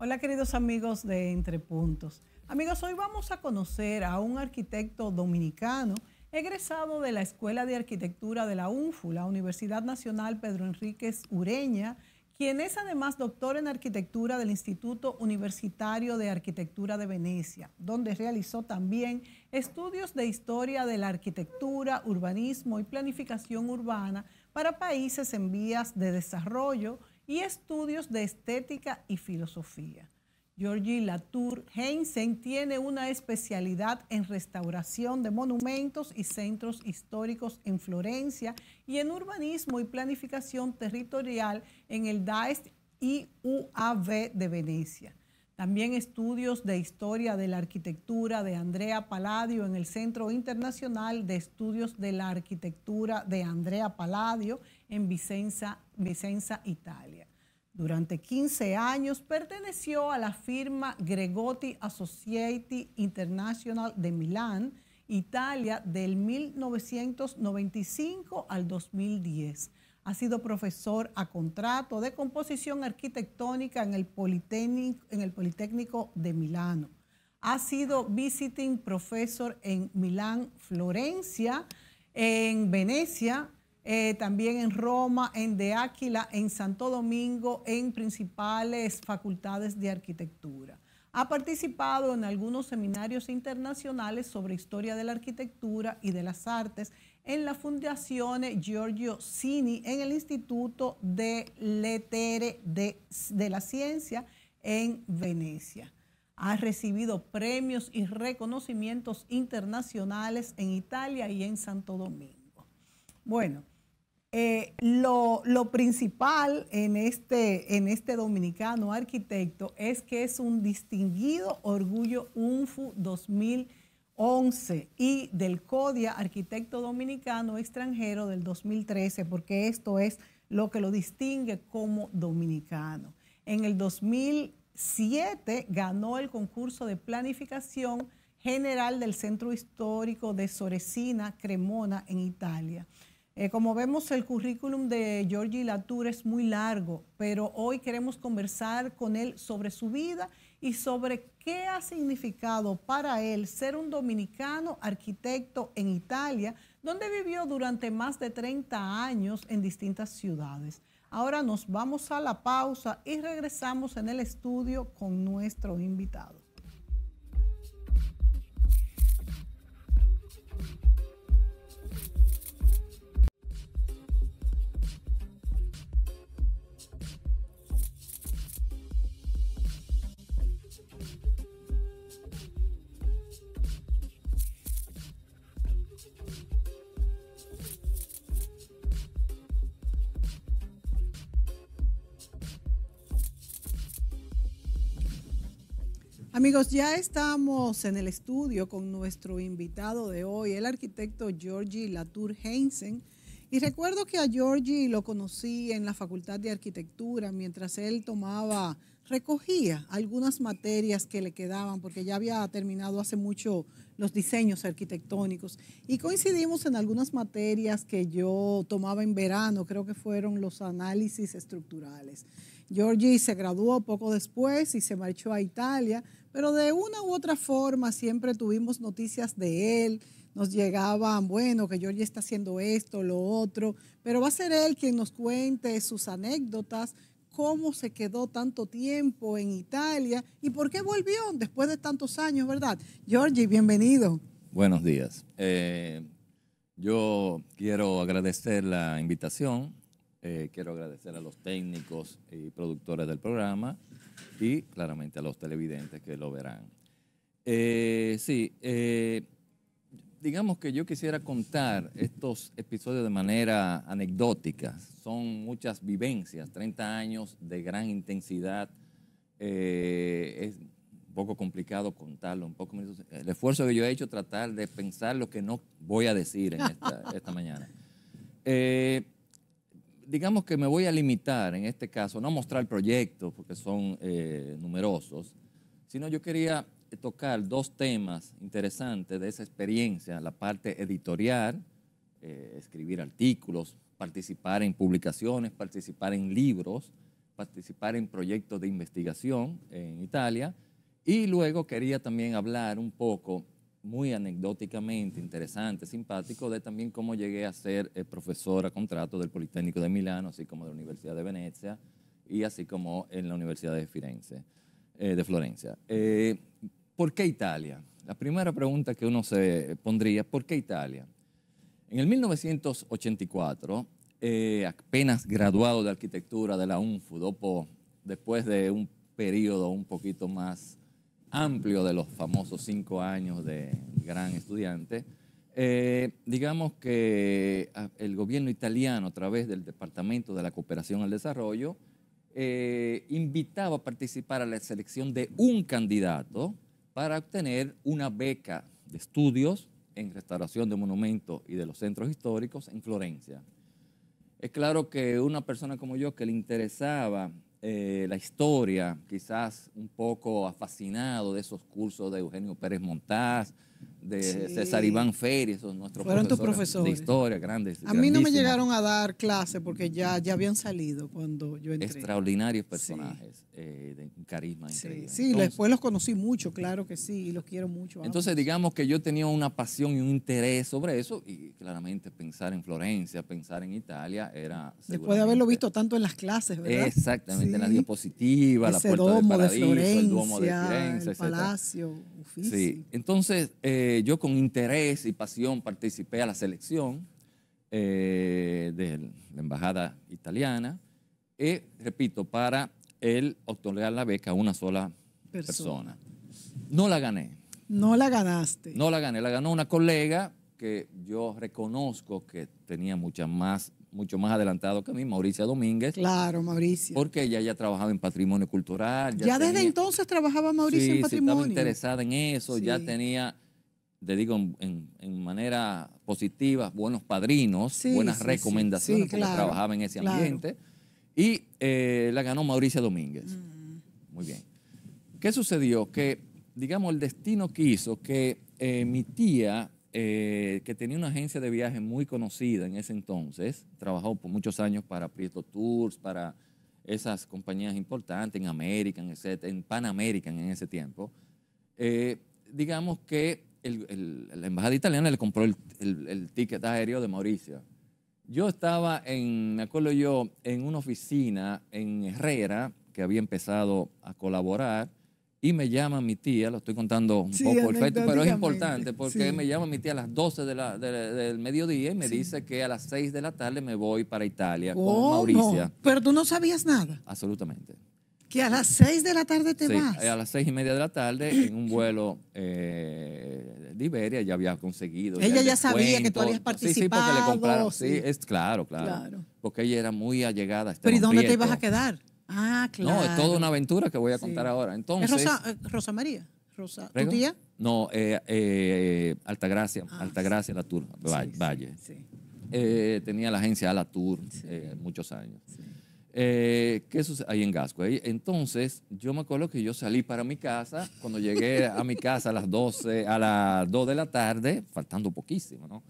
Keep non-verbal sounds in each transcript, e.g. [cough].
Hola queridos amigos de Entre Puntos. Amigos, hoy vamos a conocer a un arquitecto dominicano egresado de la Escuela de Arquitectura de la UNFU, la Universidad Nacional Pedro Enríquez Ureña, quien es además doctor en arquitectura del Instituto Universitario de Arquitectura de Venecia, donde realizó también estudios de historia de la arquitectura, urbanismo y planificación urbana para países en vías de desarrollo y estudios de estética y filosofía. Georgie Latour Heinsen tiene una especialidad en restauración de monumentos y centros históricos en Florencia y en urbanismo y planificación territorial en el DAEST y de Venecia. También estudios de historia de la arquitectura de Andrea Palladio en el Centro Internacional de Estudios de la Arquitectura de Andrea Palladio en Vicenza, Vicenza Italia. Durante 15 años perteneció a la firma Gregotti Associati International de Milán, Italia, del 1995 al 2010 ha sido profesor a contrato de composición arquitectónica en el Politécnico, de Milano. Ha sido visiting professor en Milán, Florencia, en Venecia, eh, también en Roma, en De Áquila, en Santo Domingo, en principales facultades de arquitectura. Ha participado en algunos seminarios internacionales sobre historia de la arquitectura y de las artes en la Fundación Giorgio Cini, en el Instituto de Letere de, la Ciencia en Venecia. Ha recibido premios y reconocimientos internacionales en Italia y en Santo Domingo. Bueno, eh, lo, principal en este, en este dominicano arquitecto es que es un distinguido orgullo UNFU 2020 11 y del CODIA, arquitecto dominicano extranjero del 2013, porque esto es lo que lo distingue como dominicano. En el 2007 ganó el concurso de planificación general del Centro Histórico de Soresina, Cremona, en Italia. Eh, como vemos, el currículum de Giorgi Latour es muy largo, pero hoy queremos conversar con él sobre su vida y sobre qué ha significado para él ser un dominicano arquitecto en Italia, donde vivió durante más de 30 años en distintas ciudades. Ahora nos vamos a la pausa y regresamos en el estudio con nuestro invitado. Amigos, ya estamos en el estudio con nuestro invitado de hoy, el arquitecto Georgi Latour Heinsen. Y recuerdo que a Georgi lo conocí en la Facultad de Arquitectura mientras él tomaba, recogía algunas materias que le quedaban porque ya había terminado hace mucho los diseños arquitectónicos. Y coincidimos en algunas materias que yo tomaba en verano, creo que fueron los análisis estructurales. Georgi se graduó poco después y se marchó a Italia pero de una u otra forma siempre tuvimos noticias de él, nos llegaban, bueno, que Georgie está haciendo esto, lo otro, pero va a ser él quien nos cuente sus anécdotas, cómo se quedó tanto tiempo en Italia y por qué volvió después de tantos años, ¿verdad? Georgie, bienvenido. Buenos días. Eh, yo quiero agradecer la invitación, eh, quiero agradecer a los técnicos y productores del programa y claramente a los televidentes que lo verán. Eh, sí, eh, digamos que yo quisiera contar estos episodios de manera anecdótica. Son muchas vivencias, 30 años de gran intensidad. Eh, es un poco complicado contarlo, un poco el esfuerzo que yo he hecho tratar de pensar lo que no voy a decir en esta, [laughs] mañana. Eh, digamos que me voy a limitar en este caso, no a mostrar proyectos porque son eh, numerosos, sino yo quería eh, tocar dos temas interesantes de esa experiencia, la parte editorial, eh, escribir artículos, participar en publicaciones, participar en libros, participar en proyectos de investigación en Italia, y luego quería también hablar un poco muy anecdóticamente interesante, simpático, de también cómo llegué a ser eh, profesor a contrato del Politécnico de Milano, así como de la Universidad de Venecia y así como en la Universidad de eh, de Florencia. Eh, ¿Por qué Italia? La primera pregunta que uno se pondría, ¿por qué Italia? En el 1984, apenas graduado de arquitectura de la UNFU, después de un periodo un poquito más amplio de los famosos cinco años de gran estudiante, eh, digamos que ah, el gobierno italiano, a través del Departamento de la Cooperación al Desarrollo, eh, invitaba a participar a la selección de un candidato para obtener una beca de estudios en restauración de monumentos y de los centros históricos en Florencia. Es claro que una persona como yo que le interesaba eh, la historia, quizás un poco afascinado de esos cursos de Eugenio Pérez Montaz, de César Iván Ferri, esos nuestros Fueron profesores, profesores de historia, grandes. A mí no me llegaron a dar clase porque ya, ya habían salido cuando yo entré. Extraordinarios personajes, eh, de carisma sí. increíble. Sí, después los conocí mucho, claro que sí, y los quiero mucho. Entonces, digamos que yo tenía una pasión y un interés sobre eso, y claramente pensar en Florencia, pensar en Italia, era. Después de haberlo visto tanto en las clases, ¿verdad? Exactamente, en la diapositiva la puerta del paraíso, el duomo de Florencia el palacio, Uffizi. Sí, entonces. Eh, yo con interés y pasión participé a la selección eh, de la embajada italiana, y repito, para el otorgar la beca a una sola persona. No la gané. No la ganaste. No la gané, la ganó una colega que yo reconozco que tenía muchas más mucho más adelantado que a mí, Mauricia Domínguez. Claro, Mauricio. Porque ella ya trabajaba en patrimonio cultural. Ya, desde entonces trabajaba Mauricio en patrimonio. Sí, estaba interesada en eso, ya tenía te digo en, manera positiva, buenos padrinos, buenas recomendaciones, que trabajaba en ese ambiente. Y eh, la ganó Mauricio Domínguez. Mm. Muy bien. ¿Qué sucedió? Que, digamos, el destino quiso que eh, mi tía, eh, que tenía una agencia de viajes muy conocida en ese entonces, trabajó por muchos años para Prieto Tours, para esas compañías importantes en American, etc., en Pan American en ese tiempo, digamos que la embajada italiana le compró el, el, ticket aéreo de Mauricio. Yo estaba en, me acuerdo yo, en una oficina en Herrera, que había empezado a colaborar, y me llama mi tía, lo estoy contando un poco perfecto, pero es importante porque me llama mi tía a las 12 del mediodía y me dice que a las 6 de la tarde me voy para Italia con Mauricio. Pero tú no sabías nada. Absolutamente. Que a las seis de la tarde te sí, eh, vas. A las seis y media de la tarde, en un [clears throat] vuelo eh, de Iberia, ya había conseguido. Ella ya, sabía que tú habías participado. Sí, sí, porque le compraron. Sí, es, claro, claro, Porque ella era muy allegada. Este Pero ¿y dónde te ibas a quedar? Ah, claro. No, es toda una aventura que voy a contar ahora. Entonces, eh, Rosa, María? Rosa, ¿Tu tía? No, eh, eh Altagracia, ah, Altagracia, la Tour, Valle. tenía la agencia la Tour muchos años. Eh, ¿Qué sucede? Ahí en Gasco. Entonces, yo me acuerdo que yo salí para mi casa, cuando llegué a mi casa a las 12, a las 2 de la tarde, faltando poquísimo, ¿no?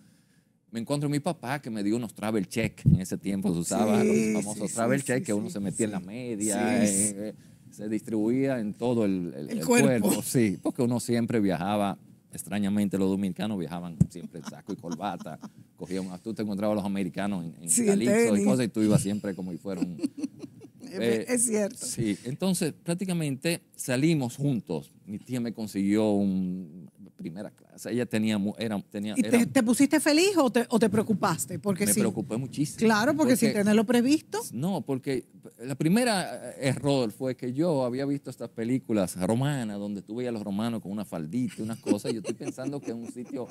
Me encuentro mi papá que me dio unos travel check. En ese tiempo se usaba los famosos travel check que uno se metía en la media, eh, eh, se distribuía en todo el, el, cuerpo. Sí, porque uno siempre viajaba extrañamente los dominicanos viajaban siempre en saco y corbata, cogían, ah, tú te encontrabas los americanos en, en y cosas y tú ibas siempre como si fueron... [laughs] es cierto. Sí, entonces prácticamente salimos juntos. Mi tía me consiguió un primera clase. Ella tenía... Era, te, pusiste feliz o te, preocupaste? Porque me preocupé muchísimo. Claro, porque, sin tenerlo previsto. No, porque la primera eh, eh, error fue que yo había visto estas películas romanas donde tú veías a los romanos con una faldita, y unas cosas. yo estoy pensando que es un sitio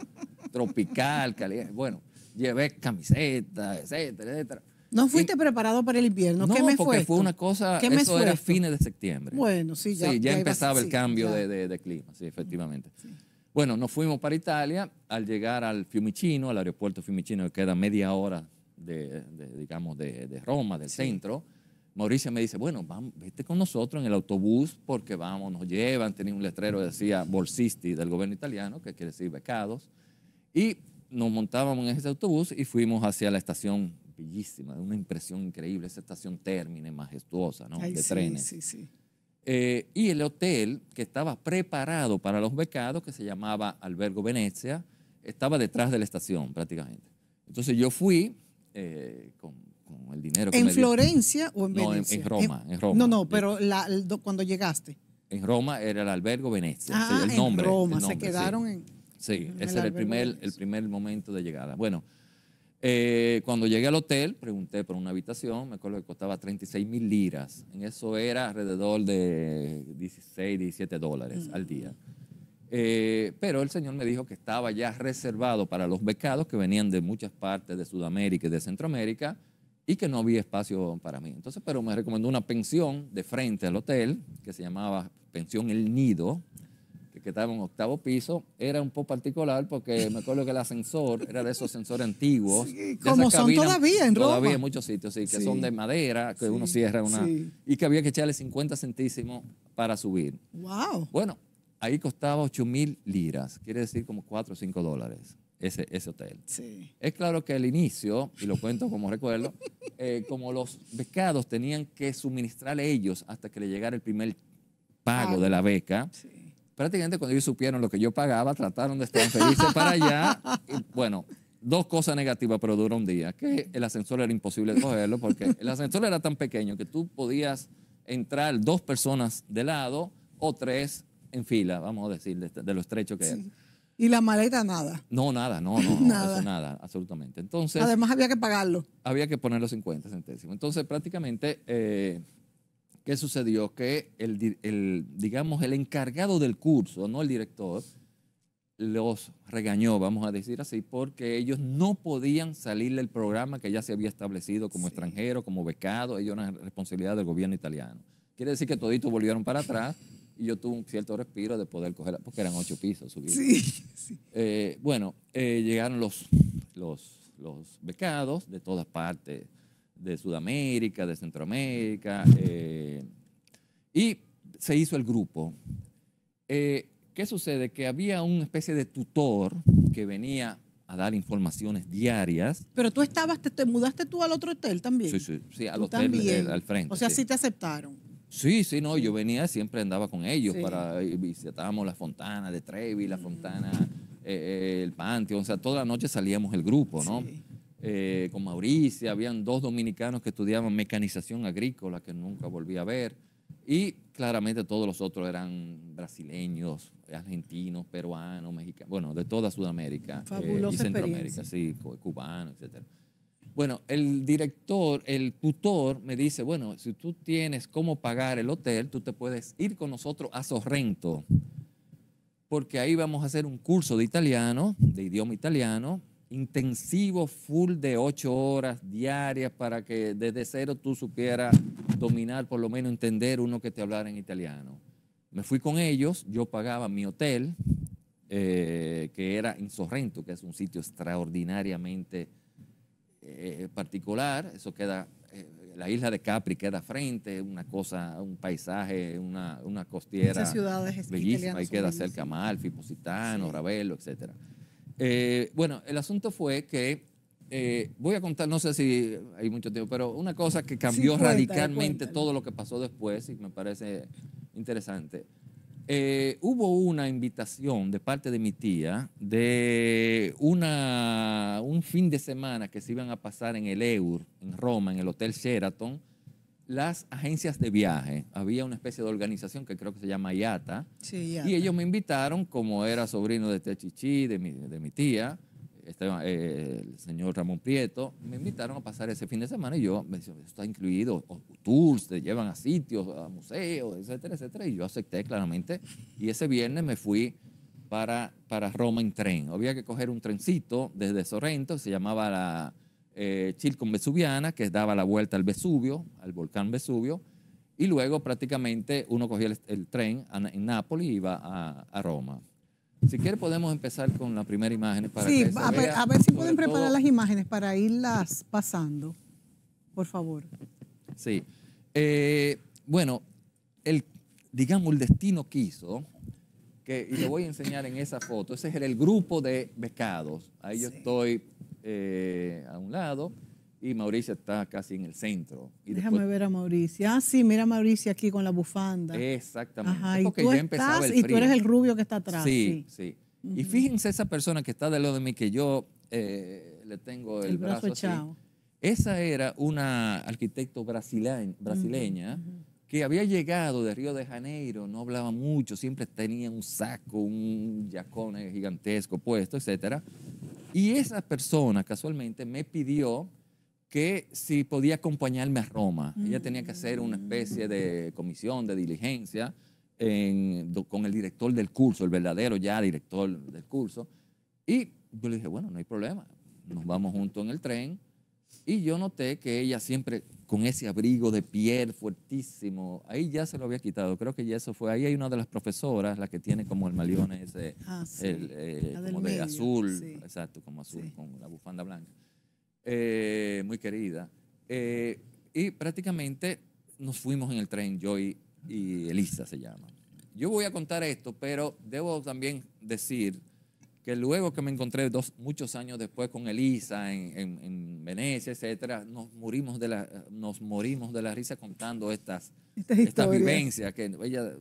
tropical, caliente. Bueno, llevé camisetas, etcétera, etcétera. No fuiste preparado para el invierno. No, ¿Qué me porque fue, fue una cosa. ¿Qué eso era fines de septiembre. Bueno, sí, ya. empezaba el cambio de, clima, sí, efectivamente. Bueno, nos fuimos para Italia. Al llegar al Fiumicino, al aeropuerto Fiumicino, que queda media hora de, digamos, de, Roma, del centro, Mauricio me dice, bueno, vete con nosotros en el autobús porque vamos, nos llevan. Tenía un letrero que decía Bolsisti del gobierno italiano, que quiere decir becados. Y nos montábamos en ese autobús y fuimos hacia la estación bellísima, de una impresión increíble, esa estación términe majestuosa, ¿no? de sí, trenes. Sí, sí. Eh, y el hotel que estaba preparado para los becados, que se llamaba Albergo Venecia, estaba detrás de la estación prácticamente. Entonces yo fui eh, con, el dinero que ¿En Florencia o en Venecia? No, en, Roma, No, no, eh, pero cuando llegaste. En Roma era el Albergo Venecia, ah, el nombre. en Roma, se quedaron en... Sí, ese era el primer, el primer momento de llegada. Bueno, eh, cuando llegué al hotel, pregunté por una habitación, me acuerdo que costaba 36 mil liras. En eso era alrededor de 16, 17 dólares al mm. día. Eh, pero el señor me dijo que estaba ya reservado para los becados que venían de muchas partes de Sudamérica y de Centroamérica y que no había espacio para mí. Entonces, pero me recomendó una pensión de frente al hotel que se llamaba Pensión El Nido que estaba en octavo piso, era un poco particular porque [laughs] me acuerdo que el ascensor era de esos ascensores antiguos. como son todavía en Roma. Todavía en muchos sitios, sí, que son de madera, que uno cierra una. Y que había que echarle 50 centísimos para subir. ¡Wow! Bueno, ahí costaba 8 mil liras, quiere decir como 4 o 5 dólares. Ese, ese, hotel. Sí. Es claro que al inicio, y lo cuento como recuerdo, [laughs] eh, como los becados tenían que suministrar ellos hasta que le llegara el primer pago de la beca, prácticamente cuando ellos supieron lo que yo pagaba, trataron de felices para allá. bueno, dos cosas negativas, pero duró un día. Que el ascensor era imposible cogerlo porque el ascensor era tan pequeño que tú podías entrar dos personas de lado o tres en fila, vamos a decir, de, lo estrecho que era. ¿Y la maleta nada? No, nada, no, no, nada. nada, absolutamente. Entonces. Además había que pagarlo. Había que poner los 50 centésimos. Entonces, prácticamente. Eh, ¿Qué sucedió? Que el, digamos, el encargado del curso, no el director, los regañó, vamos a decir así, porque ellos no podían salir del programa que ya se había establecido como extranjero, como becado, ellos eran responsabilidad del gobierno italiano. Quiere decir que toditos volvieron para atrás y yo tuve un cierto respiro de poder coger, porque eran ocho pisos subir. Sí, sí. Eh, bueno, eh, llegaron los, los, los becados de todas partes, de Sudamérica, de Centroamérica, eh, y se hizo el grupo. Eh, ¿Qué sucede? Que había una especie de tutor que venía a dar informaciones diarias. Pero tú estabas, te, mudaste tú al otro hotel también. Sí, sí, sí al hotel eh, al frente. O sea, sí. te aceptaron. Sí, sí, no, yo venía, siempre andaba con ellos para visitábamos la fontana de Trevi, la mm. fontana, el panteón, o sea, toda la noche salíamos el grupo, ¿no? Eh, con Mauricio, habían dos dominicanos que estudiaban mecanización agrícola que nunca volví a ver. Y claramente todos los otros eran brasileños, argentinos, peruanos, mexicanos, bueno, de toda Sudamérica eh, y Centroamérica, sí, cubanos, etc. Bueno, el director, el tutor me dice, bueno, si tú tienes cómo pagar el hotel, tú te puedes ir con nosotros a Sorrento, porque ahí vamos a hacer un curso de italiano, de idioma italiano, intensivo full de ocho horas diarias para que desde cero tú supieras dominar, por lo menos entender uno que te hablara en italiano. Me fui con ellos, yo pagaba mi hotel, eh, que era en Sorrento, que es un sitio extraordinariamente eh, particular. Eso queda, eh, la isla de Capri queda frente, una cosa, un paisaje, una, una costiera bellísima ahí queda cerca Amalfi, Positano, Ravello, etcétera. Eh, bueno, el asunto fue que, eh, voy a contar, no sé si hay mucho tiempo, pero una cosa que cambió radicalmente todo lo que pasó después y me parece interesante. Eh, hubo una invitación de parte de mi tía de un fin de semana que se iban a pasar en el EUR, en Roma, en el Hotel Sheraton, las agencias de viaje, había una especie de organización que creo que se llama IATA, y ellos me invitaron, como era sobrino de Techichi, de mi, de mi tía, este, eh, el señor Ramón Prieto, me invitaron a pasar ese fin de semana y yo me decía, está incluido, o, tours, te llevan a sitios, a museos, etcétera, etcétera, y yo acepté claramente, y ese viernes me fui para, para Roma en tren, había que coger un trencito desde Sorrento, se llamaba la eh, Chilcon-Vesuviana, que daba la vuelta al Vesubio, al volcán Vesubio, y luego prácticamente uno cogía el, tren en Nápoles y iba a, Roma. Si quiere podemos empezar con la primera imagen. Para sí, a, ver, si pueden preparar las imágenes para irlas pasando, por favor. Sí. Eh, bueno, digamos, el destino quiso, que, y le voy a enseñar en esa foto, ese es el, grupo de becados. Ahí yo estoy eh, a un lado y Mauricio está casi en el centro. Déjame ver a Mauricio. Ah, sí, mira a Mauricia aquí con la bufanda. Exactamente. y tú estás, y tú eres el rubio que está atrás. Sí, sí. Y fíjense esa persona que está del lado de mí, que yo eh, le tengo el, brazo, echado. Esa era una arquitecto brasileña, brasileña que había llegado de Río de Janeiro, no hablaba mucho, siempre tenía un saco, un jacón gigantesco puesto, etc. Y esa persona casualmente me pidió que si podía acompañarme a Roma. Ella tenía que hacer una especie de comisión, de diligencia, con el director del curso, el verdadero ya director del curso. Y yo le dije, bueno, no hay problema, nos vamos juntos en el tren y yo noté que ella siempre con ese abrigo de piel fuertísimo, ahí ya se lo había quitado, creo que ya eso fue, ahí hay una de las profesoras, la que tiene como el malión ese, ah, el, eh, como de azul, exacto, como azul, con la bufanda blanca, eh, muy querida. Eh, y prácticamente nos fuimos en el tren, yo y, y Elisa se llama. Yo voy a contar esto, pero debo también decir que luego que me encontré dos, muchos años después con Elisa en, Venecia, etcétera, nos morimos de la, nos morimos de la risa contando estas, estas, vivencias que eh,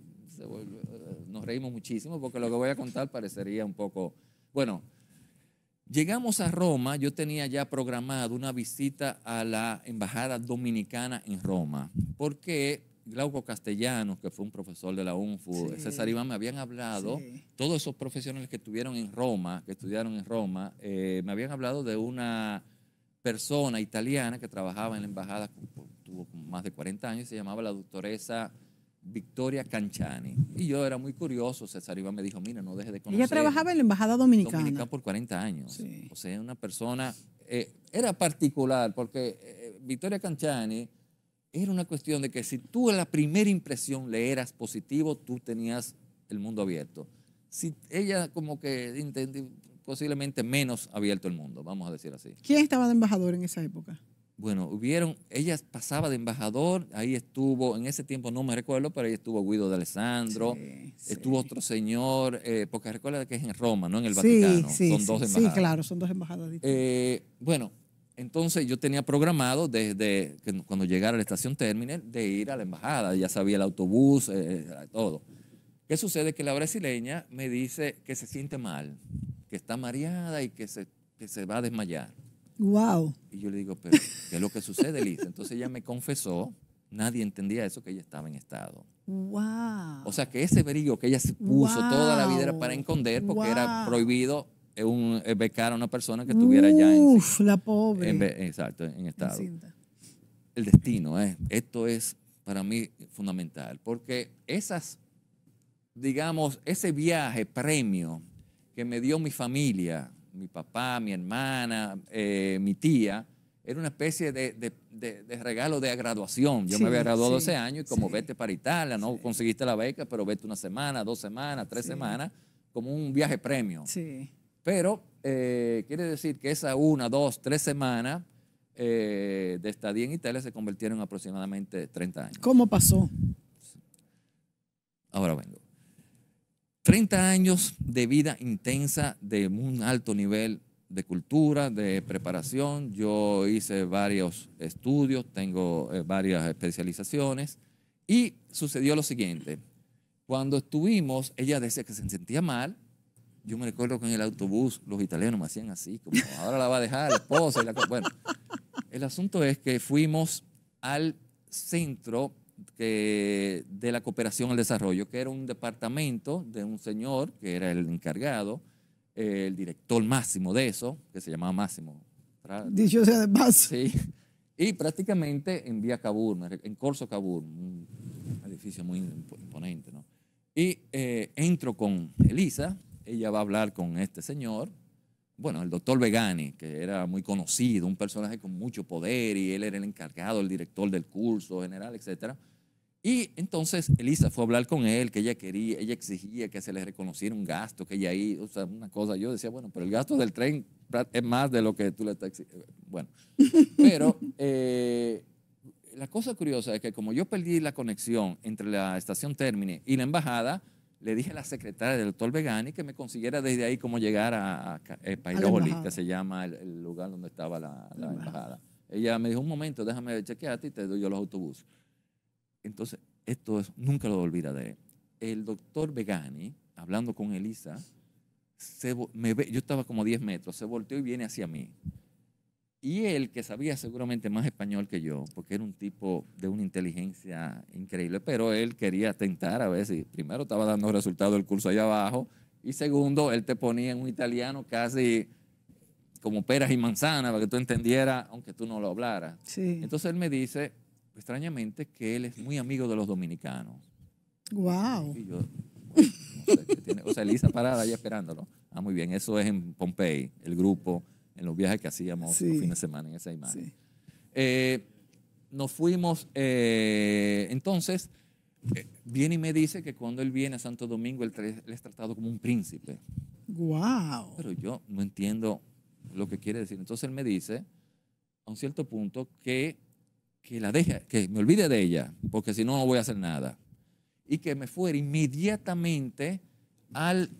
nos reímos muchísimo porque lo que voy a contar parecería un poco, bueno, llegamos a Roma, yo tenía ya programado una visita a la embajada dominicana en Roma, porque Glauco Castellanos, que fue un profesor de la UNFU, César Iván, me habían hablado, todos esos profesionales que estuvieron en Roma, que estudiaron en Roma, eh, me habían hablado de una persona italiana que trabajaba en la embajada, tuvo más de 40 años, se llamaba la doctoresa Victoria Canciani. Y yo era muy curioso, César Iván me dijo, mira, no deje de conocer. Ella trabajaba en la embajada dominicana. Dominicana por 40 años. O sea, una persona, eh, era particular, porque eh, Victoria Canciani, era una cuestión de que si tú en la primera impresión le eras positivo, tú tenías el mundo abierto. Si ella como que entendí, posiblemente menos abierto el mundo, vamos a decir así. ¿Quién estaba de embajador en esa época? Bueno, hubieron, ella pasaba de embajador, ahí estuvo, en ese tiempo no me recuerdo, pero ahí estuvo Guido de Alessandro, estuvo otro señor, eh, porque recuerda que es en Roma, no en el Vaticano. son dos embajadas. Sí, claro, son dos embajadas. Eh, bueno, entonces yo tenía programado desde cuando llegara a la estación Terminal de ir a la embajada, ya sabía el autobús, eh, eh, todo. ¿Qué sucede? Que la brasileña me dice que se siente mal, que está mareada y que se, se va a desmayar. Wow. Y yo le digo, pero ¿qué es lo que sucede, Lisa? Entonces ella me confesó, nadie entendía eso, que ella estaba en estado. Wow. O sea que ese brillo que ella se puso toda la vida era para esconder porque era prohibido un, becar a una persona que estuviera ya en. Uf, la pobre. exacto, en estado. el destino, eh. esto es para mí fundamental, porque esas, digamos, ese viaje premio que me dio mi familia, mi papá, mi hermana, eh, mi tía, era una especie de, regalo de graduación. Yo me había graduado ese año y como vete para Italia, no conseguiste la beca, pero vete una semana, dos semanas, tres semanas, como un viaje premio. Sí. Pero eh, quiere decir que esa una, dos, tres semanas eh, de estadía en Italia se convirtieron en aproximadamente 30 años. ¿Cómo pasó? Ahora vengo. 30 años de vida intensa, de un alto nivel de cultura, de preparación. Yo hice varios estudios, tengo eh, varias especializaciones. Y sucedió lo siguiente. Cuando estuvimos, ella decía que se sentía mal, yo me recuerdo que en el autobús los italianos me hacían así, como ahora la va a dejar la esposa. Y la bueno, el asunto es que fuimos al centro de la cooperación al desarrollo, que era un departamento de un señor que era el encargado, eh, el director máximo de eso, que se llamaba Máximo. Dicho sea de más. Sí. Y prácticamente en Vía Cabur, en Corso Cabur, un edificio muy imponente, ¿no? Y eh, entro con Elisa, ella va a hablar con este señor, bueno, el doctor Vegani, que era muy conocido, un personaje con mucho poder y él era el encargado, el director del curso general, etc. Y entonces Elisa fue a hablar con él, que ella quería, ella exigía que se le reconociera un gasto, que ella ahí, o sea, una cosa, yo decía, bueno, pero el gasto del tren es más de lo que tú le estás Bueno, [laughs] pero eh, la cosa curiosa es que como yo perdí la conexión entre la estación Termine y la embajada, le dije a la secretaria del doctor Vegani que me consiguiera desde ahí cómo llegar a, a, eh, que se llama el, lugar donde estaba la, embajada. Ella me dijo, un momento, déjame chequearte y te doy yo los autobuses. Entonces, esto nunca lo olvidaré. El doctor Vegani, hablando con Elisa, me yo estaba como 10 metros, se volteó y viene hacia mí. Y él, que sabía seguramente más español que yo, porque era un tipo de una inteligencia increíble, pero él quería tentar a ver si primero estaba dando resultados del curso allá abajo, y segundo, él te ponía en un italiano casi como peras y manzanas para que tú entendieras, aunque tú no lo hablaras. Sí. Entonces él me dice, extrañamente, que él es muy amigo de los dominicanos. ¡Wow! Y o sea, Elisa parada ahí esperándolo. Ah, muy bien, eso es en Pompey, el grupo en los viajes que hacíamos sí. los fines de semana en esa imagen. Eh, nos fuimos, eh, entonces, eh, viene y me dice que cuando él viene a Santo Domingo, él, es tratado como un príncipe. ¡Wow! Pero yo no entiendo lo que quiere decir. Entonces él me dice, a un cierto punto, que, que la deje, que me olvide de ella, porque si no, no voy a hacer nada. Y que me fuera inmediatamente al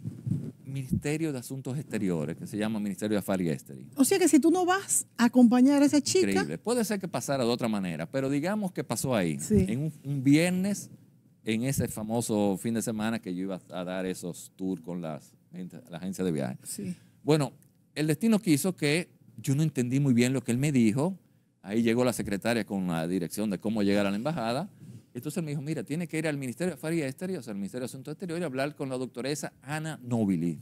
Ministerio de Asuntos Exteriores, que se llama Ministerio de Afari Exteriores. O sea que si tú no vas a acompañar a esa chica. Increíble. Puede ser que pasara de otra manera, pero digamos que pasó ahí. En un, viernes, en ese famoso fin de semana que yo iba a dar esos tours con las, la agencia de viajes. Sí. Bueno, el destino quiso que yo no entendí muy bien lo que él me dijo. Ahí llegó la secretaria con la dirección de cómo llegar a la embajada. Entonces me dijo, mira, tiene que ir al Ministerio de Asuntos Exteriores, al Ministerio de Asuntos Exteriores, a hablar con la doctoresa Ana Nobili.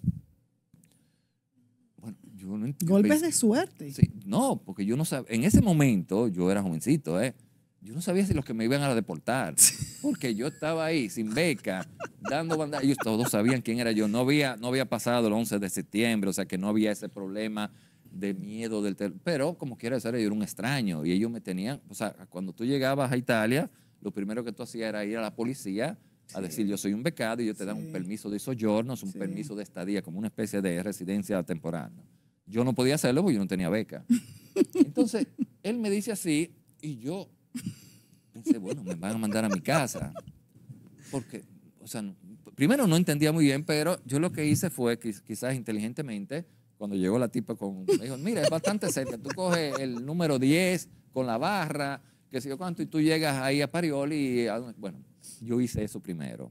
Bueno, yo no Golpes de suerte. no, porque yo no sabía, en ese momento, yo era jovencito, ¿eh? yo no sabía si los que me iban a deportar, porque yo estaba ahí sin beca, dando bandas. Ellos todos sabían quién era yo. No había, no había pasado el 11 de septiembre, o sea que no había ese problema de miedo del Pero como quiera decir, yo era un extraño y ellos me tenían, o sea, cuando tú llegabas a Italia, lo primero que tú hacías era ir a la policía a decir yo soy un becado y yo te dan un permiso de soyornos, un permiso de estadía, como una especie de residencia temporal. Yo no podía hacerlo porque yo no tenía beca. [laughs] Entonces, él me dice así y yo pensé, bueno, me van a mandar a mi casa. Porque, o sea, primero no entendía muy bien, pero yo lo que hice fue, quizás inteligentemente, cuando llegó la tipa con, me dijo, mira, es bastante cerca, tú coges el número 10 con la barra, que cuánto, y tú llegas ahí a Parioli. Y, bueno, yo hice eso primero.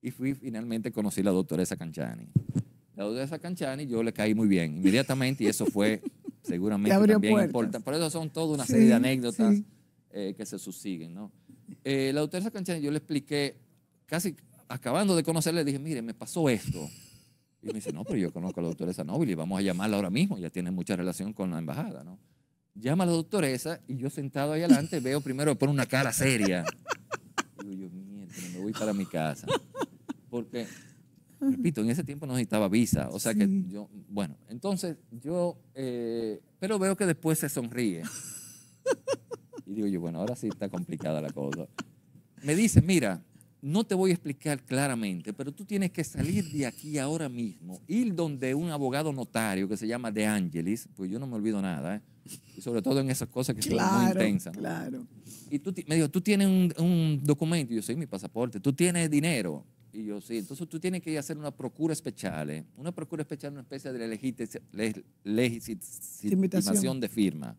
Y fui, finalmente conocí a la doctora Canchani. La doctora Canchani yo le caí muy bien inmediatamente y eso fue [laughs] seguramente también importante. Por eso son todas una serie de anécdotas eh, que se subsiguen, ¿no? Eh, la doctora Canchani, yo le expliqué, casi acabando de conocerle le dije, mire, me pasó esto. Y me dice, no, pero yo conozco a la doctora Noble y vamos a llamarla ahora mismo, ya tiene mucha relación con la embajada, ¿no? llama a la doctoresa y yo sentado ahí adelante veo primero pone una cara seria. Digo yo, mierda, me voy para mi casa. Porque, repito, en ese tiempo no necesitaba visa. O sea que yo, bueno, entonces yo, eh, pero veo que después se sonríe. Y digo yo, bueno, ahora sí está complicada la cosa. Me dice, mira, no te voy a explicar claramente, pero tú tienes que salir de aquí ahora mismo, ir donde un abogado notario que se llama De Angelis, pues yo no me olvido nada, ¿eh? y sobre todo en esas cosas que son muy intensas. Claro. Y tú, me dijo, tú tienes un, documento, y yo sí, mi pasaporte, tú tienes dinero. Y yo sí, entonces tú tienes que ir a hacer una procura especial, ¿eh? una procura especial, una especie de legitimación de firma.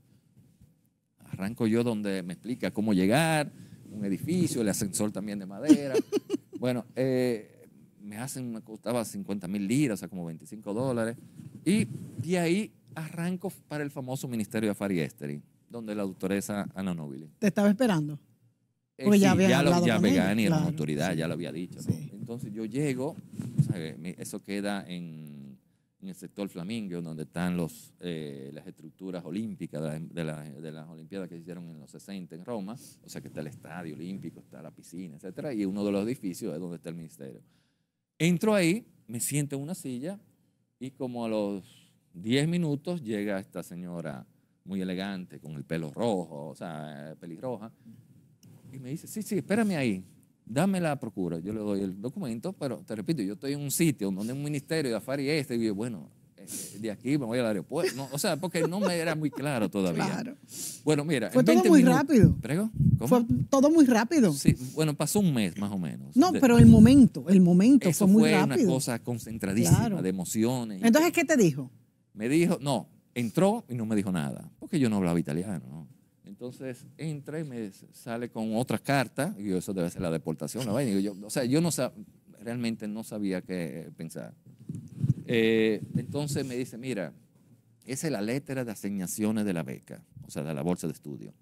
Arranco yo donde me explica cómo llegar un edificio, el ascensor también de madera. [laughs] bueno, eh, me hacen, me costaba 50 mil liras, o sea, como 25 dólares. Y de ahí arranco para el famoso Ministerio de Afari Esteri, donde la doctoresa Ana Nobili. ¿Te estaba esperando? Eh, ya, había ya, ya autoridad, ya lo había dicho. Entonces yo llego, eh, eso queda en en el sector Flamingo, donde están los, eh, las estructuras olímpicas de, de, las Olimpiadas que se hicieron en los 60 en Roma, o sea que está el estadio olímpico, está la piscina, etcétera, y uno de los edificios es donde está el ministerio. Entro ahí, me siento en una silla y como a los 10 minutos llega esta señora muy elegante, con el pelo rojo, o sea, eh, pelirroja, y me dice, sí, sí, espérame ahí, dame la procura, yo le doy el documento, pero te repito, yo estoy en un sitio donde un ministerio de afari este, y bueno, eh, de aquí me voy al aeropuerto. o sea, porque no me era muy claro [laughs] todavía. Claro. Bueno, mira. Fue todo muy rápido. ¿Prego? Fue todo muy rápido. Sí, bueno, pasó un mes más o menos. No, pero el momento, el momento fue muy rápido. Fue una cosa concentradísima de emociones. Entonces, ¿qué te dijo? Me dijo, no, entró y no me dijo nada, porque yo no hablaba italiano. ¿no? Entonces entra y me sale con otra carta, y yo, eso debe ser la deportación, yo, o sea, yo no realmente no sabía qué pensar. Eh, entonces me dice, mira, esa es la letra de asignaciones de la beca, o sea, de la bolsa de estudio.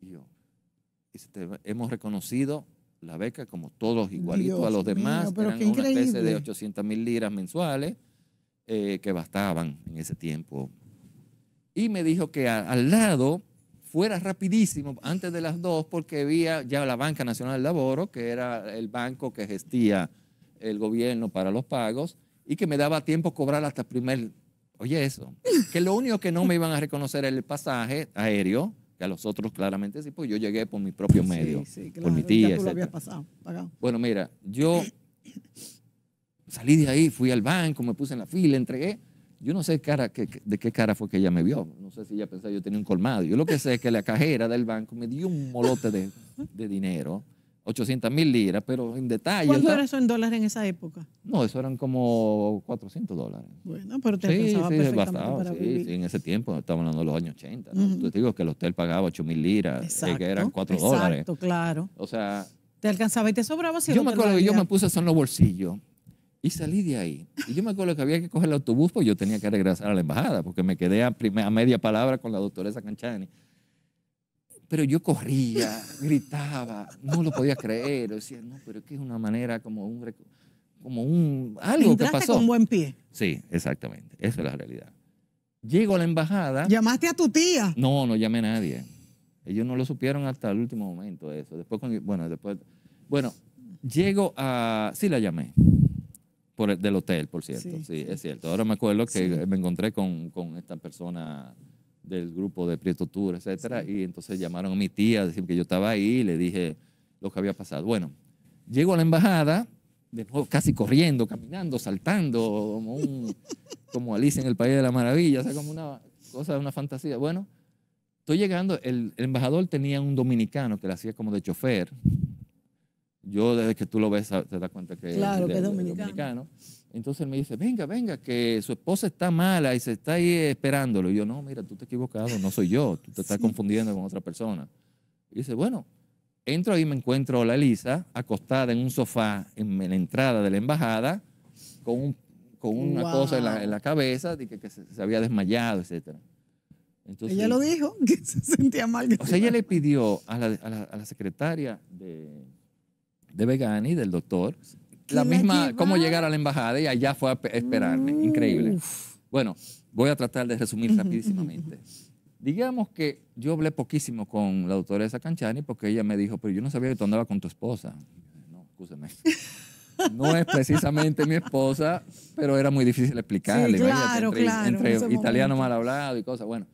Y yo, hemos reconocido la beca como todos igualitos a los demás, eran una especie de 800 mil liras mensuales eh, que bastaban en ese tiempo. Y me dijo que al lado fuera rapidísimo antes de las dos porque había ya la Banca Nacional del Laboro, que era el banco que gestía el gobierno para los pagos y que me daba tiempo cobrar hasta el primer... Oye eso, que lo único que no me iban a reconocer era el pasaje aéreo, que a los otros claramente sí, pues yo llegué por mi propio medio, por mi tía, bueno, mira, yo salí de ahí, fui al banco, me puse en la fila, entregué, yo no sé cara, de qué cara fue que ella me vio. No sé si ella pensaba yo tenía un colmado. Yo lo que sé es que la cajera del banco me dio un molote de, dinero, 800 mil liras, pero en detalle. ¿Cuánto era eso en dólares en esa época? No, eso eran como 400 dólares. Bueno, pero te alcanzaba sí, perfectamente sí, sí, en ese tiempo, estamos hablando de los años 80. Te digo que el hotel pagaba 8 mil liras, exacto, eh, que eran 4 dólares. Exacto, claro. O sea... Te alcanzaba y te sobraba si Yo me acuerdo que yo me puse eso en los bolsillos y salí de ahí. Y yo me acuerdo que había que coger el autobús, porque yo tenía que regresar a la embajada, porque me quedé a, media palabra con la doctora Canchani. Pero yo corría, gritaba, no lo podía creer. pero es que es una manera como un. Como un algo que pasó. con buen pie. Sí, exactamente. Esa es la realidad. Llego a la embajada. ¿Llamaste a tu tía? No, no llamé a nadie. Ellos no lo supieron hasta el último momento, eso. Después, bueno, después. Bueno, llego a. Sí, la llamé del hotel, por cierto. Sí, es cierto. Ahora me acuerdo que me encontré con, con, esta persona del grupo de Prieto Tour, etcétera, y entonces llamaron a mi tía decir que yo estaba ahí y le dije lo que había pasado. Bueno, llego a la embajada, de nuevo casi corriendo, caminando, saltando, como, [laughs] Alice en el País de la Maravilla, o sea, como una cosa, una fantasía. Bueno, estoy llegando, el, el embajador tenía un dominicano que le hacía como de chofer, yo desde que tú lo ves te das cuenta que, es, dominicano. Entonces él me dice, venga, venga, que su esposa está mala y se está ahí esperándolo. Y yo, no, mira, tú te has equivocado, no soy yo, tú te estás confundiendo con otra persona. Y dice, bueno, entro ahí y me encuentro a la Elisa acostada en un sofá en la entrada de la embajada con, una cosa en la, cabeza de que, se, había desmayado, etc. Entonces, ella lo dijo, [laughs] que se sentía mal. o sea, ella le pidió a la, a la secretaria de de Vegani, del doctor. La misma, cómo llegar a la embajada y allá fue a esperarme. Mm. Increíble. Bueno, voy a tratar de resumir rapidísimamente. Digamos que yo hablé poquísimo con la de Canchani porque ella me dijo, pero yo no sabía que tú andabas con tu esposa. No, escúcheme. no es precisamente mi esposa, pero era muy difícil explicarle. claro, entre, italiano mal hablado y cosas. Bueno,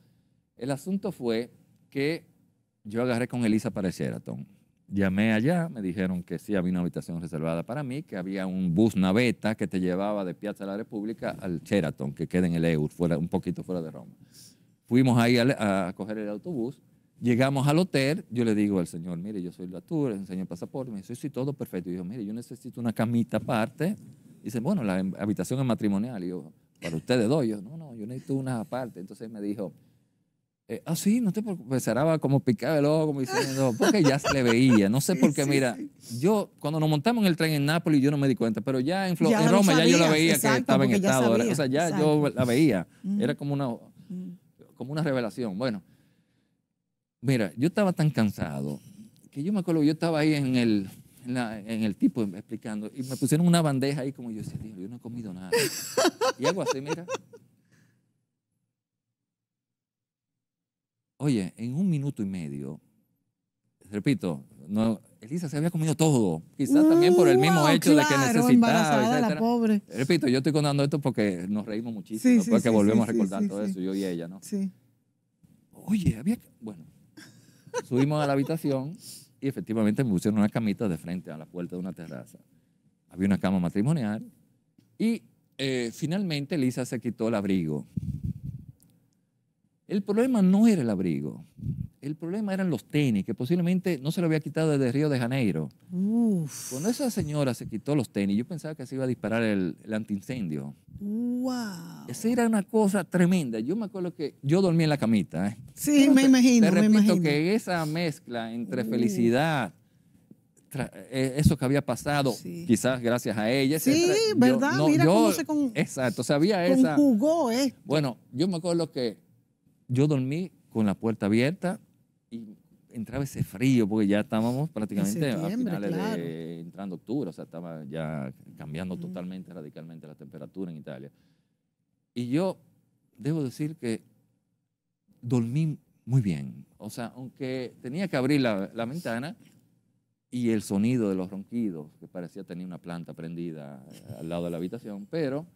el asunto fue que yo agarré con Elisa para el Sheraton. Llamé allá, me dijeron que sí, había una habitación reservada para mí, que había un bus naveta que te llevaba de Piazza de la República al Sheraton, que queda en el EUR, fuera, un poquito fuera de Roma. Fuimos ahí a, coger el autobús, llegamos al hotel, yo le digo al señor, mire, yo soy la tour, enseño el pasaporte, me dice, sí, todo perfecto. Y yo, mire, yo necesito una camita aparte. dice, bueno, la habitación es matrimonial. Y yo, para ustedes dos, yo, no, no, yo necesito una aparte. Entonces me dijo, eh, ah, sí, no te preocupes, cerraba como picaba el ojo, como diciendo, porque ya se le veía. No sé por qué, mira, yo cuando nos montamos en el tren en Nápoles yo no me di cuenta, pero ya en, Roma ya yo la veía que estaba en estado. o sea, ya yo la veía. Mm. Era como una, mm. como una revelación. Bueno, mira, yo estaba tan cansado que yo me acuerdo, yo estaba ahí en el, en, el tipo explicando y me pusieron una bandeja ahí como yo decía, yo no he comido nada. [laughs] Y algo así, mira. Oye, en un minuto y medio, repito, Elisa se había comido todo, quizás también por el mismo hecho de que necesitaba. La pobre. Repito, yo estoy contando esto porque nos reímos muchísimo, sí, porque volvemos a recordar todo eso, yo y ella, ¿no? Sí. Oye, había. Bueno, subimos a la habitación y efectivamente me pusieron una camita de frente a la puerta de una terraza. Había una cama matrimonial y eh, finalmente Elisa se quitó el abrigo el problema no era el abrigo, el problema eran los tenis, que posiblemente no se lo había quitado desde Río de Janeiro. Cuando esa señora se quitó los tenis, yo pensaba que se iba a disparar el, el antiincendio. ¡Wow! Esa era una cosa tremenda. Yo me acuerdo que yo dormí en la camita. Sí, ¿eh? Sí, me imagino. Te repito me que esa mezcla entre felicidad, eh, eso que había pasado, quizás gracias a ella. Sí, ¿verdad? Mira cómo se con, Exacto, Se había esa. Conjugó, eh. Bueno, yo me acuerdo que yo dormí con la puerta abierta y entraba ese frío, porque ya estábamos prácticamente a finales de entrando octubre, o sea, estaba ya cambiando totalmente, radicalmente la temperatura en Italia. Y yo debo decir que dormí muy bien, o sea, aunque tenía que abrir la, la ventana y el sonido de los ronquidos, que parecía tener una planta prendida eh, al lado de la habitación, pero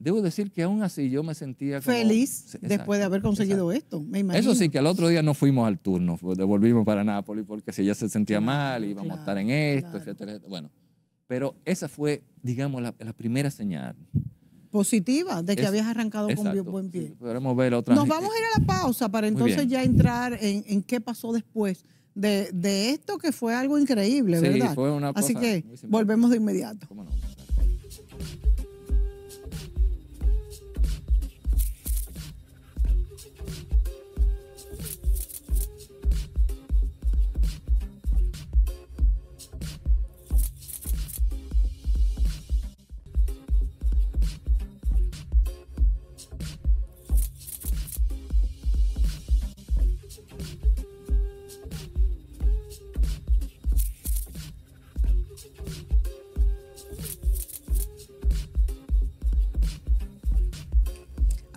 Debo decir que aún así yo me sentía feliz después de haber conseguido esto, Eso sí, que al otro día no fuimos al turno, devolvimos para Nápoles porque si ella se sentía mal, íbamos a estar en esto, Bueno, pero esa fue, digamos, la, primera señal. Positiva, de que habías arrancado con buen pie. podremos ver otra. Nos vamos a ir a la pausa para entonces ya entrar en, qué pasó después. De, esto que fue algo increíble, Así que volvemos de inmediato.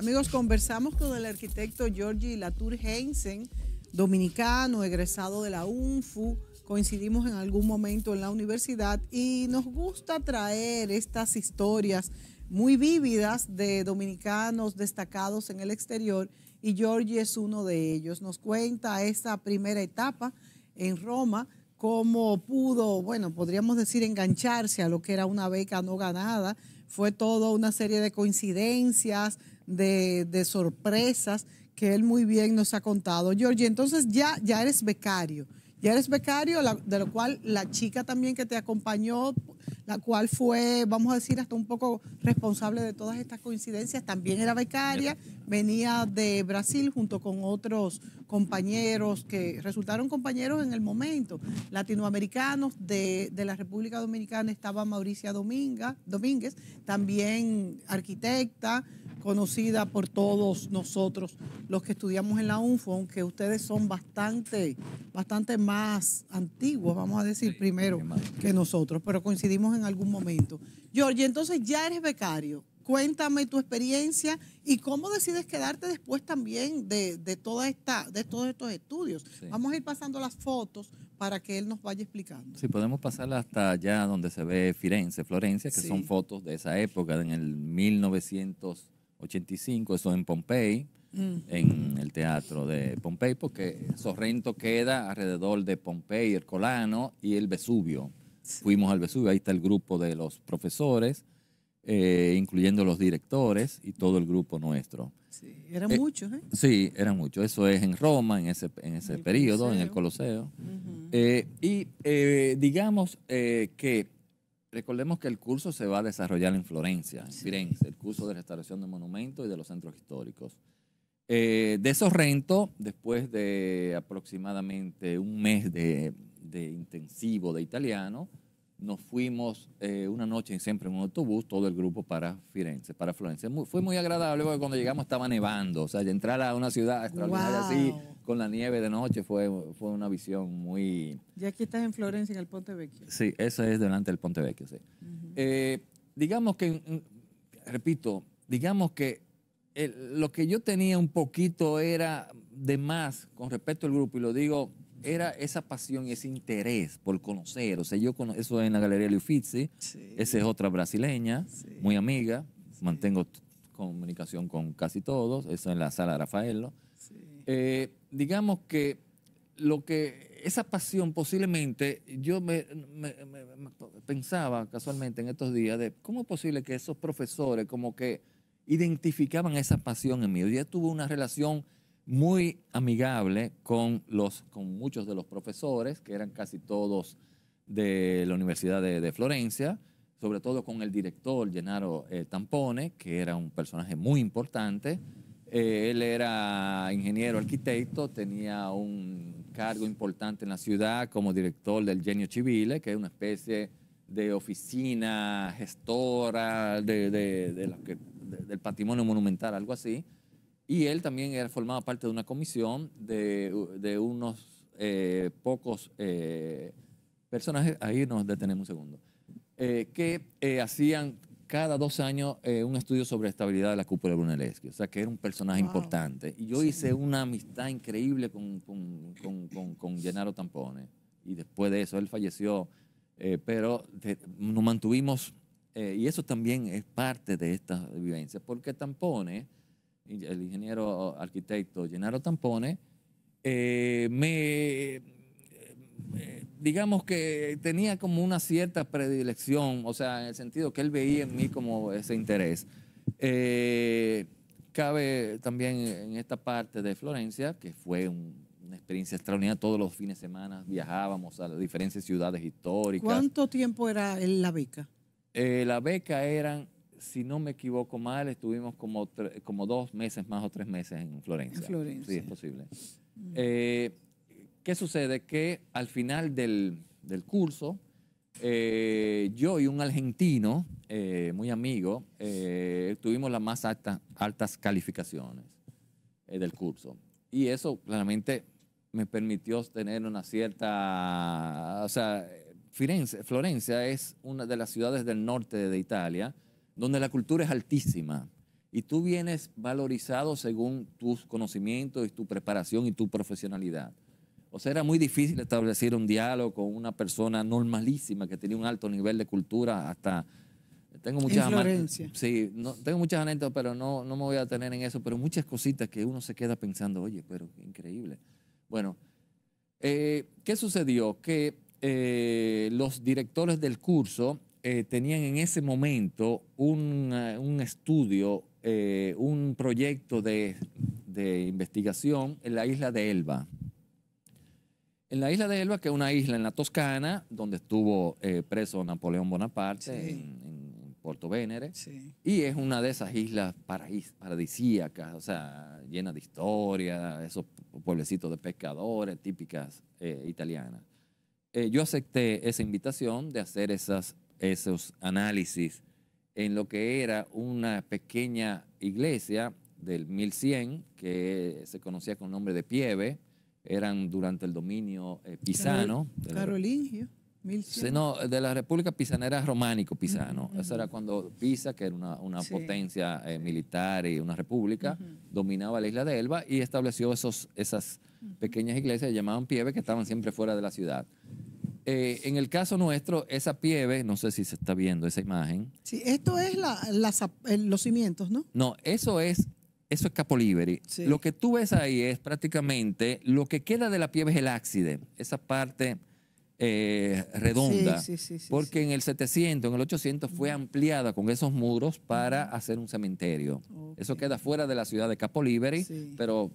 Amigos, conversamos con el arquitecto Georgi Latour Heinsen, dominicano, egresado de la UNFU. Coincidimos en algún momento en la universidad y nos gusta traer estas historias muy vívidas de dominicanos destacados en el exterior y Georgi es uno de ellos. Nos cuenta esa primera etapa en Roma, cómo pudo, bueno, podríamos decir engancharse a lo que era una beca no ganada. Fue toda una serie de coincidencias, de, de sorpresas que él muy bien nos ha contado. George, entonces ya, ya eres becario. Ya eres becario, de lo cual la chica también que te acompañó la cual fue, vamos a decir, hasta un poco responsable de todas estas coincidencias. También era becaria, venía de Brasil junto con otros compañeros que resultaron compañeros en el momento, latinoamericanos de, la República Dominicana estaba Mauricia Dominga, Domínguez, también arquitecta, conocida por todos nosotros los que estudiamos en la UNFO, aunque ustedes son bastante, bastante más antiguos, vamos a decir primero, que nosotros, pero coincidimos en algún momento. George entonces ya eres becario. Cuéntame tu experiencia y cómo decides quedarte después también de, toda esta, de todos estos estudios. Vamos a ir pasando las fotos para que él nos vaya explicando. Sí, podemos pasar hasta allá donde se ve Firenze, Florencia, que son fotos de esa época, en el 1985, eso en Pompey, en el teatro de Pompey, porque Sorrento queda alrededor de Pompey, el Colano y el Vesubio. Fuimos al Vesubio, ahí está el grupo de los profesores, eh, incluyendo los directores y todo el grupo nuestro. Sí, eran eh, muchos, ¿eh? Sí, eran muchos. Eso es en Roma, en ese, periodo, en el Coloseo. Eh, y digamos que, recordemos que el curso se va a desarrollar en Florencia, en el curso de restauración de monumentos y de los centros históricos. de Sorrento, después de aproximadamente un mes de, de intensivo de italiano, nos fuimos eh, una noche siempre en un autobús, todo el grupo para Firenze, para Florencia. fue muy agradable porque cuando llegamos estaba nevando, o sea, entrar a una ciudad extraordinaria así, con la nieve de noche, fue, fue una visión muy... Y aquí estás en Florencia, en el Ponte Vecchio. Sí, eso es delante del Ponte Vecchio, sí. Eh, digamos que, mm, repito, digamos que eh, lo que yo tenía un poquito era de más con respecto al grupo, y lo digo era esa pasión y ese interés por conocer. O sea, yo con eso en la Galería Liuffizi, esa es otra brasileña, muy amiga, mantengo comunicación con casi todos, eso en la sala de Rafaelo. Eh, digamos que lo que esa pasión posiblemente yo me, pensaba casualmente en estos días de cómo es posible que esos profesores como que identificaban esa pasión en mí. Yo ya tuve una relación muy amigable con, los, con muchos de los profesores, que eran casi todos de la Universidad de, Florencia, sobre todo con el director Gennaro eh, Tampone, que era un personaje muy importante. Eh, él era ingeniero arquitecto, tenía un cargo importante en la ciudad como director del Genio Civile, que es una especie de oficina gestora de, de, del patrimonio monumental, algo así. Y él también formaba parte de una comisión de, unos eh, pocos eh, personajes, ahí nos detenemos un segundo, eh, que hacían cada dos años un estudio sobre la estabilidad de la cúpula Brunelleschi. O sea, que era un personaje importante. Y yo hice una amistad increíble con, con, con, Gennaro Tampone. Y después de eso, él falleció, pero nos mantuvimos, y eso también es parte de esta vivencia, porque Tampone el ingeniero arquitecto Gennaro Tampone, eh, me, eh, digamos que tenía como una cierta predilección, o sea, en el sentido que él veía en mí como ese interés. Eh, cabe también en esta parte de Florencia, que fue una experiencia extraordinaria, todos los fines de semana viajábamos a las diferentes ciudades históricas. ¿Cuánto tiempo era la beca? la beca eran si no me equivoco mal, estuvimos como, como dos meses más o tres meses en Florencia. En Florencia. Sí, es posible. Mm. Eh, ¿Qué sucede? Que al final del, del curso, eh, yo y un argentino, eh, muy amigo, tuvimos las más altas, altas calificaciones del curso. Y eso claramente me permitió tener una cierta, o sea, Florencia es una de las ciudades del norte de Italia donde la cultura es altísima y tú vienes valorizado según tus conocimientos y tu preparación y tu profesionalidad. O sea, era muy difícil establecer un diálogo con una persona normalísima que tenía un alto nivel de cultura hasta... Tengo muchas anécdotas, Sí, no, tengo muchas anécdotas, pero no, no me voy a tener en eso, pero muchas cositas que uno se queda pensando, oye, pero increíble. Bueno, eh, ¿qué sucedió? Que eh, los directores del curso eh, tenían en ese momento un, eh, estudio, eh, un proyecto de, investigación en la isla de Elba. En la isla de Elba, que es una isla en la Toscana, donde estuvo preso Napoleón Bonaparte en, en, Porto Vénere, y es una de esas islas paradisíacas, o sea, llena de historia, esos pueblecitos de pescadores típicas italianas. yo acepté esa invitación de hacer esas esos análisis en lo que era una pequeña iglesia del 1100 que se conocía con nombre de Pieve, eran durante el dominio eh, pisano. Carolingio. No, de la República Pisana era románico pisano. Eso era cuando Pisa, que era una, potencia eh, militar y una república, dominaba la isla de Elba y estableció esos, esas pequeñas iglesias llamaban pieve que estaban siempre fuera de la ciudad. Eh, en el caso nuestro, esa pieve, no sé si se está viendo esa imagen. Sí, esto es eh, los cimientos, ¿no? No, eso es, eso es capoliveri. Lo que tú ves ahí es prácticamente lo que queda de la pieve es el áxide, esa parte eh, redonda. porque en el 700, en el 800 fue ampliada con esos muros para hacer un cementerio. Eso queda fuera de la ciudad de Capoliveri, pero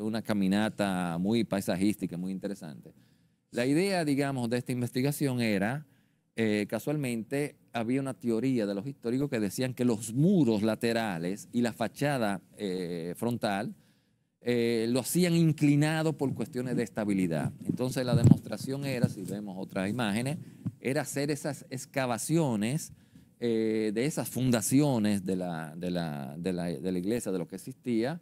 una caminata muy paisajística, muy interesante. La idea, digamos, de esta investigación era, eh, casualmente, había una teoría de los históricos que decían que los muros laterales y la fachada eh, frontal eh, lo hacían inclinado por cuestiones de estabilidad. Entonces la demostración era, si vemos otras imágenes, era hacer esas excavaciones de esas fundaciones de la, de, la, iglesia, de lo que existía,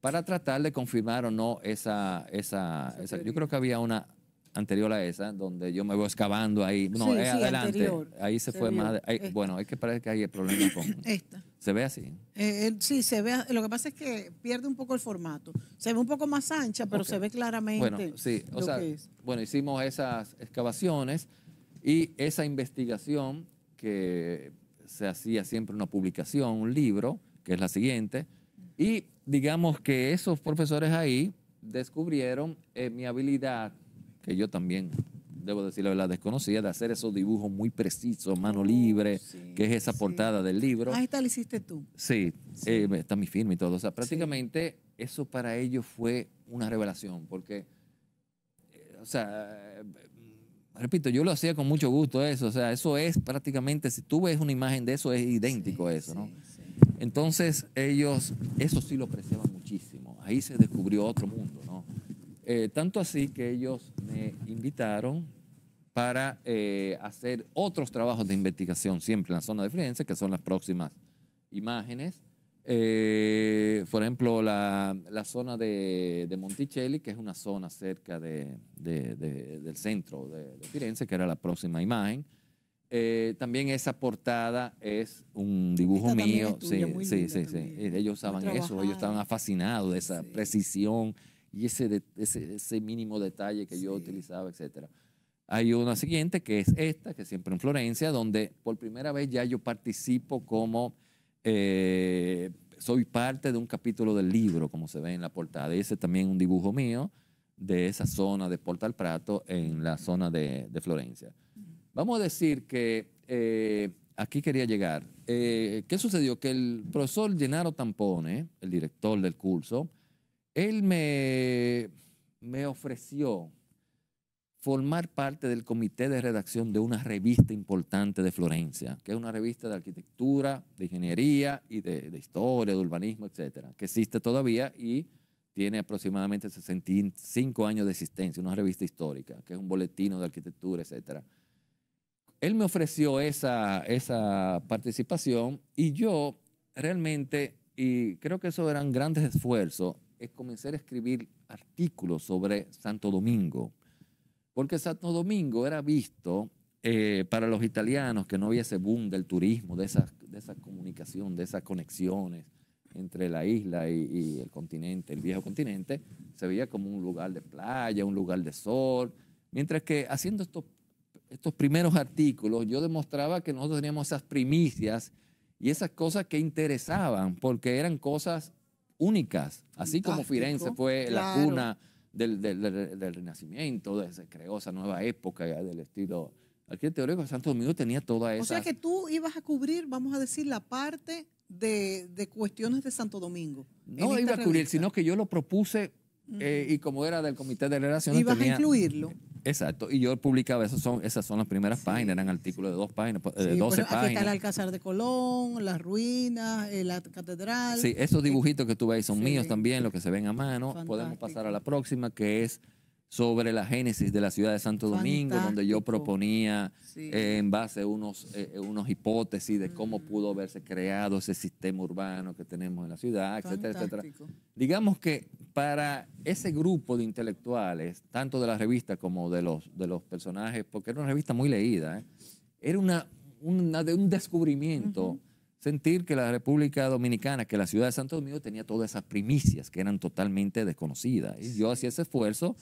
para tratar de confirmar o no esa, esa yo creo que había una anterior a esa, donde yo me voy excavando ahí. No, es eh, adelante. Ahí se, fue más. bueno, es que parece que hay el problema con. [coughs] Esta. ¿Se ve así? Eh, eh, sí, se ve. Lo que pasa es que pierde un poco el formato. Se ve un poco más ancha, pero se ve claramente. Bueno, sí. O sea, bueno, hicimos esas excavaciones y esa investigación que se hacía siempre una publicación, un libro, que es la siguiente. Y digamos que esos profesores ahí descubrieron mi habilidad que yo también, debo decir la verdad, desconocía, de hacer esos dibujos muy precisos, mano libre, oh, que es esa portada del libro. Ahí está, lo hiciste tú. Sí, eh, está mi firma y todo. O sea, prácticamente eso para ellos fue una revelación, porque, eh, o sea, eh, repito, yo lo hacía con mucho gusto eso, o sea, eso es prácticamente, si tú ves una imagen de eso, es idéntico a eso, ¿no? Entonces ellos, eso sí lo apreciaban muchísimo, ahí se descubrió otro mundo, ¿no? tanto así que ellos me invitaron para eh, hacer otros trabajos de investigación siempre en la zona de Firenze, que son las próximas imágenes. Eh, por ejemplo, la, la zona de, de, Monticelli, que es una zona cerca de, de, del centro de, Firenze, que era la próxima imagen. Eh, también esa portada es un dibujo mío. Sí, sí, sí, Ellos usaban eso, ellos estaban fascinados de esa precisión y ese, ese, mínimo detalle que yo utilizaba, etc. Hay una siguiente que es esta, que siempre en Florencia, donde por primera vez ya yo participo como, eh, soy parte de un capítulo del libro, como se ve en la portada. Ese también es un dibujo mío de esa zona de Porta al Prato en la zona de, Florencia. Vamos a decir que eh, aquí quería llegar. Eh, ¿Qué sucedió? Que el profesor Gennaro Tampone, el director del curso, él me, me ofreció formar parte del comité de redacción de una revista importante de Florencia, que es una revista de arquitectura, de ingeniería y de, historia, de urbanismo, etcétera, que existe todavía y tiene aproximadamente 65 años de existencia, una revista histórica, que es un boletín de arquitectura, etcétera. Él me ofreció esa, esa participación y yo realmente, y creo que eso eran grandes esfuerzos, es comenzar a escribir artículos sobre Santo Domingo, porque Santo Domingo era visto eh, para los italianos que no había ese boom del turismo, de esa, de esa comunicación, de esas conexiones entre la isla y, el continente, el viejo continente, se veía como un lugar de playa, un lugar de sol, mientras que haciendo estos, estos primeros artículos yo demostraba que nosotros teníamos esas primicias y esas cosas que interesaban, porque eran cosas únicas, así como Firenze fue la cuna del, del, Renacimiento, de, se creó esa nueva época del estilo arquitectónico, de Santo Domingo tenía toda esa... O sea que tú ibas a cubrir, vamos a decir, la parte de, cuestiones de Santo Domingo. No iba a cubrir, sino que yo lo propuse eh, y como era del Comité de Relaciones... Ibas a incluirlo. Exacto, y yo publicaba, esas son, esas son las primeras páginas, eran artículos de dos páginas, pues, de páginas. Aquí está el Alcázar de Colón, las ruinas, eh, la catedral. Sí, esos eh, dibujitos que tú ves son míos también, los que se ven a mano. Podemos pasar a la próxima, que es sobre la génesis de la ciudad de Santo Domingo, donde yo proponía eh, en base a unos, eh, unos hipótesis de cómo mm. pudo haberse creado ese sistema urbano que tenemos en la ciudad, etcétera, etcétera. Digamos que para ese grupo de intelectuales, tanto de la revista como de los, de los personajes, porque era una revista muy leída, ¿eh? era una, una, de un descubrimiento sentir que la República Dominicana, que la ciudad de Santo Domingo tenía todas esas primicias que eran totalmente desconocidas. Y yo hacía ese esfuerzo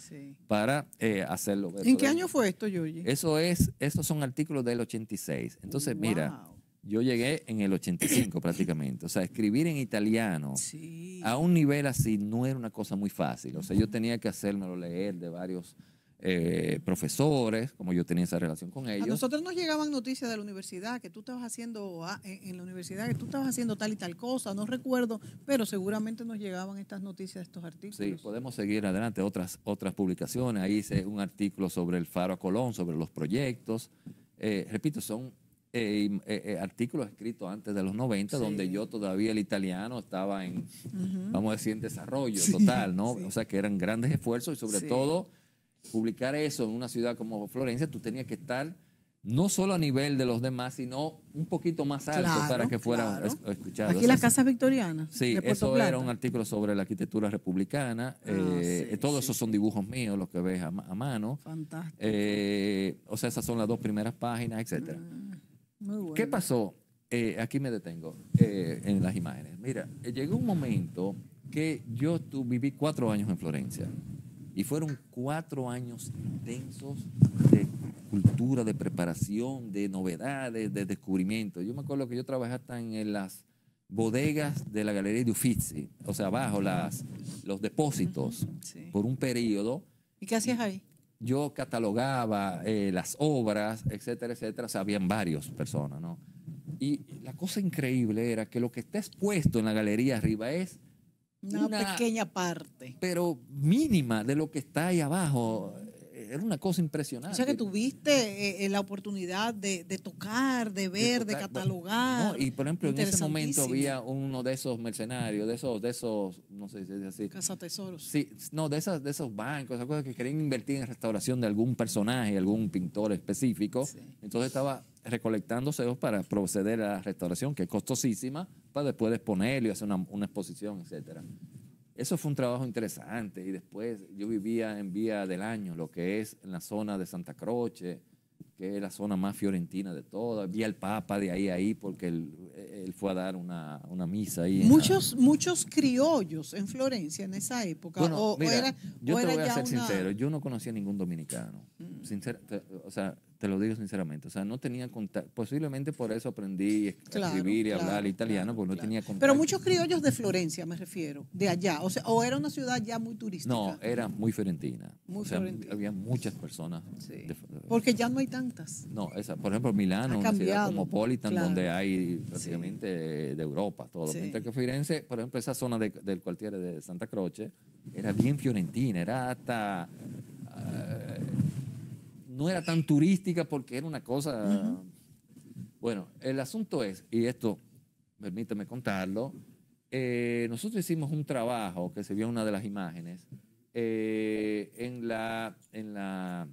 para eh, hacerlo. ¿En qué año fue esto, Yoyi? Eso es, esos son artículos del 86. Entonces, mira, yo llegué en el 85 [coughs] prácticamente. O sea, escribir en italiano a un nivel así no era una cosa muy fácil. O sea, yo tenía que hacérmelo leer de varios eh, profesores, como yo tenía esa relación con ellos. A nosotros nos llegaban noticias de la universidad, que tú estabas haciendo, ah, en, la universidad, que tú estabas haciendo tal y tal cosa, no recuerdo, pero seguramente nos llegaban estas noticias, estos artículos. Sí, podemos seguir adelante, otras, otras publicaciones, ahí hice un artículo sobre el Faro a Colón, sobre los proyectos. Eh, repito, son eh, artículos escritos antes de los 90, donde yo todavía el italiano estaba en, vamos a decir, en desarrollo total, ¿no? O sea, que eran grandes esfuerzos y sobre todo publicar eso en una ciudad como Florencia, tú tenías que estar no solo a nivel de los demás, sino un poquito más alto para que fuera escuchado. Aquí la Casa Victoriana. Sí, eso era un artículo sobre la arquitectura republicana. Ah, eh, todos esos son dibujos míos, los que ves a, mano. Fantástico. Eh, o sea, esas son las dos primeras páginas, etc. Mm, ¿Qué pasó? Eh, aquí me detengo en las imágenes. Mira, llegó un momento que yo viví cuatro años en Florencia. Y fueron cuatro años intensos de cultura, de preparación, de novedades, de descubrimiento. Yo me acuerdo que yo trabajaba hasta en las bodegas de la Galería de Uffizi, o sea, abajo, las, los depósitos, por un periodo. ¿Y qué hacías ahí? Yo catalogaba eh, las obras, etcétera, etcétera. O sea, habían varias personas, ¿no? Y la cosa increíble era que lo que está expuesto en la galería arriba es una, pequeña parte. Pero mínima de lo que está ahí abajo era una cosa impresionante. O sea que tuviste eh, eh, la oportunidad de, tocar, de ver, de, catalogar. y por ejemplo, en ese momento había uno de esos mercenarios, de esos, de esos, no sé si es así. Tesoros. Sí, no, de, esas, de esos bancos, esas cosas que querían invertir en restauración de algún personaje, algún pintor específico. Entonces estaba recolectando para proceder a la restauración, que es costosísima, para después exponerlo y hacer una, una exposición, etcétera. Eso fue un trabajo interesante y después yo vivía en Vía del Año, lo que es en la zona de Santa Croce, que es la zona más fiorentina de todas. Vi al Papa de ahí a ahí porque él, fue a dar una, misa ahí. Muchos, muchos criollos en Florencia en esa época. yo te voy a ser sincero, yo no conocía ningún dominicano. Mm. Te lo digo sinceramente. O sea, no tenía contacto. Posiblemente por eso aprendí a escribir y hablar italiano, porque no tenía contacto. Pero muchos criollos de Florencia, me refiero, de allá. O sea, o era una ciudad ya muy turística. No, era muy fiorentina. Había muchas personas. porque ya no hay tantas. No, esa, por ejemplo, Milano, una ciudad cosmopolitan donde hay prácticamente de Europa todo. Mientras que Firenze, por ejemplo, esa zona del cuartiere de Santa Croce, era bien fiorentina, era hasta. Eh, no era tan turística porque era una cosa... Bueno, el asunto es, y esto permítame contarlo, eh, nosotros hicimos un trabajo que se vio en una de las imágenes eh, en, la, en, la,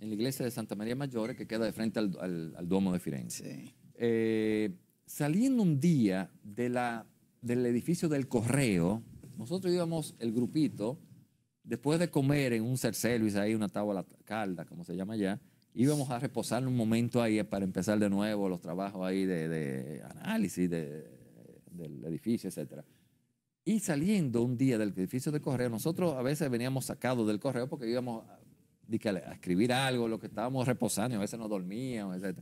en la iglesia de Santa María Mayor que queda de frente al, al, Duomo de Firenze. Eh, saliendo un día de la, del edificio del correo, nosotros íbamos, el grupito, después de comer en un y ahí, una tabla calda, como se llama allá, íbamos a reposar un momento ahí para empezar de nuevo los trabajos ahí de, análisis del edificio, etcétera. Y saliendo un día del edificio de correo, nosotros a veces veníamos sacados del correo porque íbamos a, a escribir algo, lo que estábamos reposando, y a veces nos dormíamos, etc.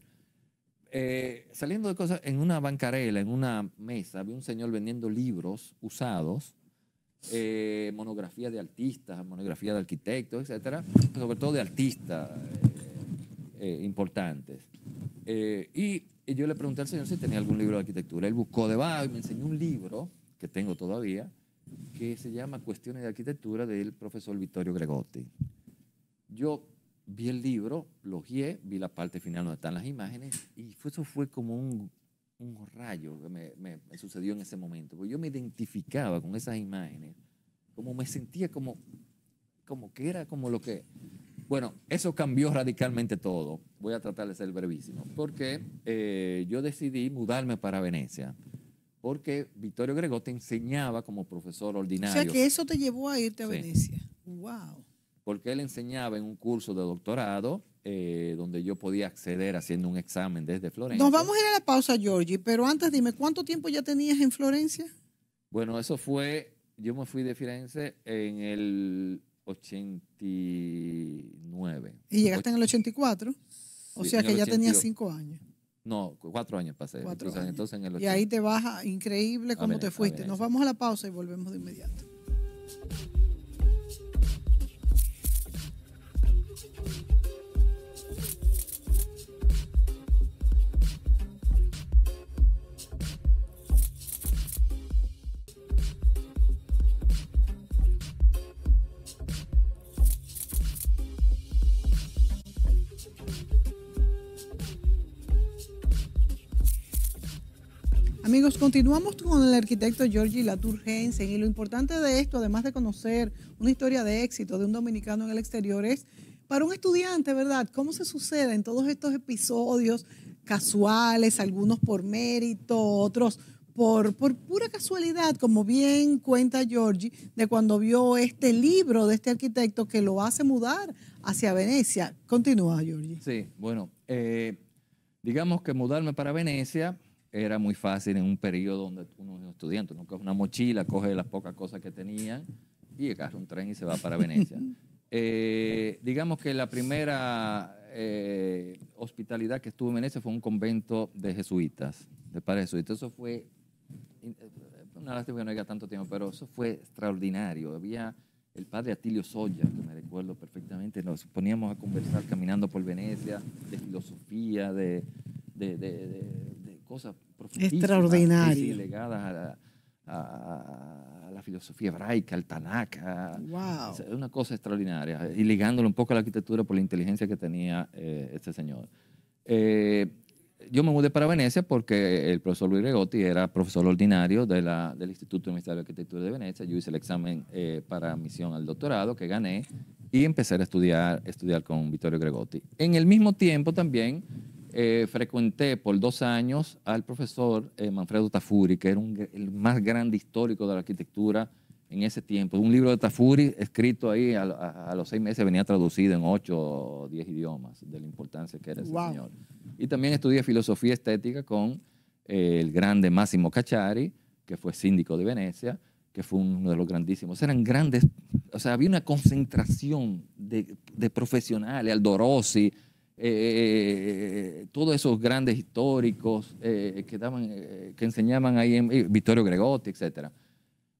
Eh, saliendo de cosas, en una bancarela, en una mesa, había un señor vendiendo libros usados Monografía eh, monografías de artistas, monografías de arquitectos, etcétera, sobre todo de artistas eh, eh, importantes. y yo le pregunté al señor si tenía algún libro de arquitectura. Él buscó debajo y me enseñó un libro que tengo todavía que se llama Cuestiones de Arquitectura del profesor Vittorio Gregotti. Yo vi el libro, lo guié, vi la parte final donde están las imágenes y eso fue como un un rayo que me, sucedió en ese momento, porque yo me identificaba con esas imágenes, como me sentía como, como que era como lo que... Bueno, eso cambió radicalmente todo. Voy a tratar de ser brevísimo, porque eh, yo decidí mudarme para Venecia porque Vittorio Gregó te enseñaba como profesor ordinario. O sea que eso te llevó a irte a Venecia. Wow. Porque él enseñaba en un curso de doctorado eh, donde yo podía acceder haciendo un examen desde Florencia. Nos vamos a ir a la pausa, Georgie, pero antes dime, ¿cuánto tiempo ya tenías en Florencia? Bueno, eso fue, yo me fui de Firenze en el 89. ¿Y llegaste en el 84? O sea que ya tenías cinco años. No, cuatro años pasé. Cuatro en el Y ahí te baja increíble cómo te fuiste. Nos vamos a la pausa y volvemos de inmediato. Amigos, continuamos con el arquitecto Giorgi Laturgensen y lo importante de esto, además de conocer una historia de éxito de un dominicano en el exterior, es para un estudiante, ¿verdad? ¿Cómo se sucede en todos estos episodios casuales, algunos por mérito, otros por, por pura casualidad, como bien cuenta Georgi de cuando vio este libro de este arquitecto que lo hace mudar hacia Venecia? Continúa, Georgi. Sí, bueno, eh, digamos que mudarme para Venecia era muy fácil en un periodo donde uno es un estudiante, uno coge una mochila, coge las pocas cosas que tenía y agarra un tren y se va para Venecia. [laughs] Eh, digamos que la primera eh, hospitalidad que estuve en Venecia fue un convento de jesuitas, de padres jesuitas. Eso fue, eh, una lástima que no haya tanto tiempo, pero eso fue extraordinario. Había el padre Atilio Soya, que me recuerdo perfectamente, nos poníamos a conversar caminando por Venecia de filosofía, de cosas profundísimas Extraordinario. a la, filosofía hebraica, al Tanaka, wow. una cosa extraordinaria. Y ligándolo un poco a la arquitectura por la inteligencia que tenía eh, este señor. Eh, yo me mudé para Venecia porque el profesor Luis Gregotti era profesor ordinario del Instituto Universitario de Arquitectura de Venecia. Yo hice el examen eh, para admisión al doctorado que gané y empecé a estudiar, estudiar con Vittorio Gregotti. En el mismo tiempo también eh, frecuenté por dos años al profesor eh, Manfredo Tafuri, que era el más grande histórico de la arquitectura en ese tiempo. Un libro de Tafuri escrito ahí a, los seis meses venía traducido en ocho o diez idiomas, de la importancia que era ese señor. Y también estudié filosofía estética con eh, el grande Máximo Cacciari, que fue síndico de Venecia, que fue uno de los grandísimos. Eran grandes, o sea, había una concentración de profesionales, Aldorosi, eh, eh, todos esos grandes históricos eh, que, daban, que enseñaban ahí, en, Vittorio Gregotti, etc.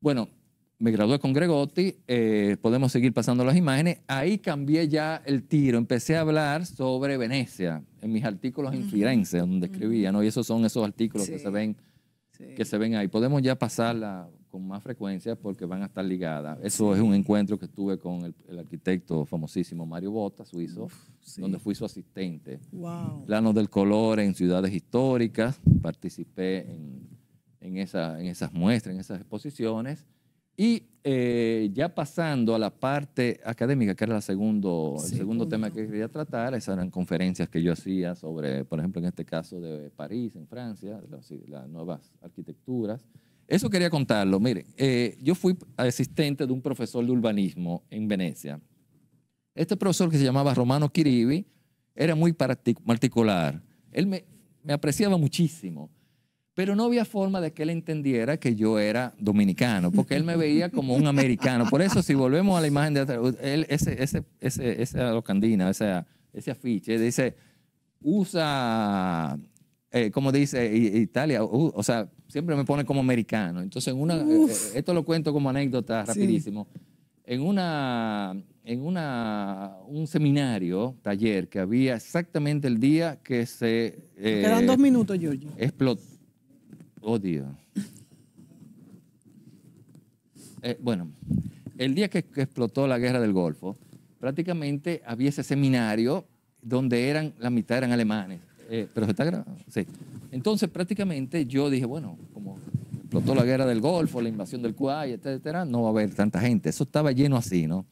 Bueno, me gradué con Gregotti, podemos seguir pasando las imágenes. Ahí cambié ya el tiro, empecé a hablar sobre Venecia en mis artículos en Firenze, donde escribía, ¿no? Y esos son esos artículos que, se ven, que se ven ahí. Podemos ya pasar la, con más frecuencia porque van a estar ligadas. Eso es un encuentro que tuve con el, arquitecto famosísimo Mario Botta, suizo, donde fui su asistente. Planos del color en ciudades históricas, participé en, en, esa, en esas muestras, en esas exposiciones. Y eh, ya pasando a la parte académica, que era segundo, el segundo tema que quería tratar, esas eran conferencias que yo hacía sobre, por ejemplo, en este caso de París, en Francia, las nuevas arquitecturas. Eso quería contarlo. Mire, eh, yo fui asistente de un profesor de urbanismo en Venecia. Este profesor que se llamaba Romano Kiribi era muy particular. Él me, apreciaba muchísimo, pero no había forma de que él entendiera que yo era dominicano, porque él me veía como un americano. Por eso, si volvemos a la imagen de él, ese, ese, ese, esa locandina, ese, ese afiche, dice, usa, eh, como dice Italia, o sea, siempre me pone como americano. Entonces, una, eh, eh, esto lo cuento como anécdota rapidísimo. En, una, en una, un seminario, taller, que había exactamente el día que se... Eh, quedan dos minutos, Giorgio. Explotó. Oh, Dios. bueno, el día que, explotó la guerra del Golfo, prácticamente había ese seminario donde eran, la mitad eran alemanes. pero se está grabando. Sí. Entonces, prácticamente yo dije, bueno, como explotó la guerra del Golfo, la invasión del Kuwait, etcétera, no va a haber tanta gente. Eso estaba lleno así, ¿no?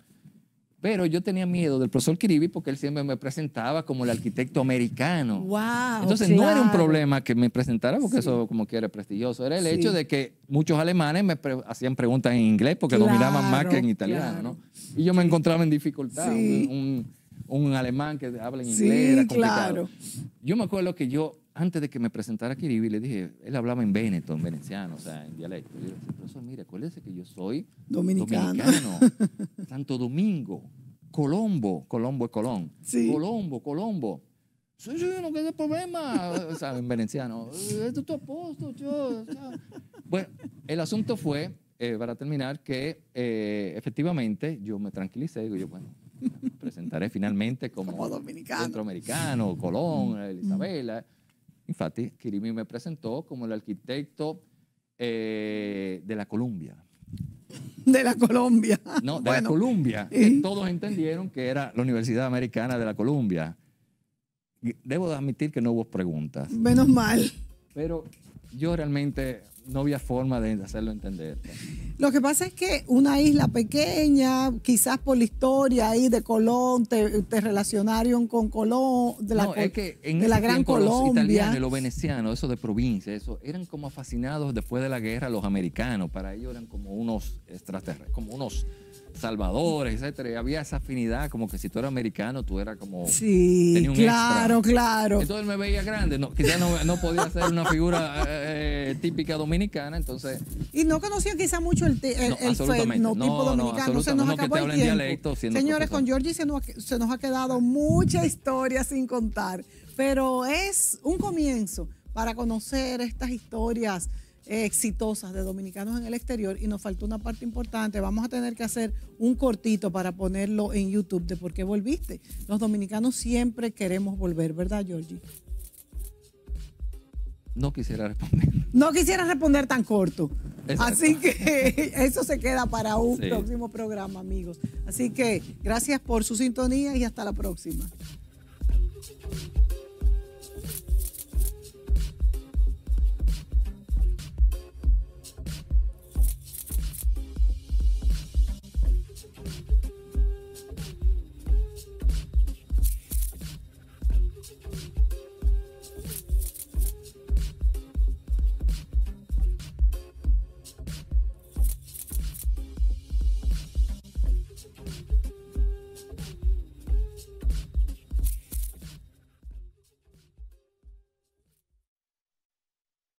Pero yo tenía miedo del profesor Kiribi porque él siempre me presentaba como el arquitecto americano. Wow, Entonces no era un problema que me presentara porque eso como que era prestigioso. Era el hecho de que muchos alemanes me hacían preguntas en inglés porque dominaban más que en italiano. ¿no? Y yo me encontraba en dificultad. Un, alemán que habla en inglés era complicado. Yo me acuerdo que yo antes de que me presentara Kiribi, le dije, él hablaba en en veneciano, o sea, en dialecto. Y yo le dije, profesor, mire, acuérdese que yo soy dominicano, [laughs] Santo Domingo, Colombo, Colombo es Colón, Colombo, Colombo. Sí, sí, no queda problema, o sea, en veneciano. Eh, Esto es tu apóstol, yo. Bueno, el asunto fue, eh, para terminar, que eh, efectivamente yo me tranquilicé, digo yo, bueno, me presentaré finalmente como, centroamericano, Colón, mm. Isabela. Infatti, Kirimi me presentó como el arquitecto eh, de la Columbia. De la Columbia. No, de la Columbia. Todos entendieron que era la Universidad Americana de la Columbia. Debo admitir que no hubo preguntas. Menos mal. Pero yo realmente no había forma de hacerlo entender. Pues. Lo que pasa es que una isla pequeña, quizás por la historia ahí de Colón, te, relacionaron con Colón, de la, en la Gran Colombia. Los italianos, los venecianos, eso de provincia, eso, eran como fascinados después de la guerra los americanos. Para ellos eran como unos extraterrestres, como unos Salvador, etcétera. había esa afinidad, como que si tú eras americano, tú eras como. Sí, claro, claro. Entonces me veía grande, no, quizás no, podía ser una figura eh, eh, típica dominicana, entonces. Y no conocía quizá mucho el, el, el fenotipo no, dominicano. se nos acabó el tiempo. Señores, con Georgie se nos, se nos ha quedado mucha historia sin contar, pero es un comienzo para conocer estas historias exitosas de dominicanos en el exterior y nos faltó una parte importante. Vamos a tener que hacer un cortito para ponerlo en YouTube de por qué volviste. Los dominicanos siempre queremos volver, ¿verdad, Georgie? No quisiera responder. [laughs] No quisiera responder tan corto. Así que [laughs] eso se queda para un próximo programa, amigos. Así que gracias por su sintonía y hasta la próxima.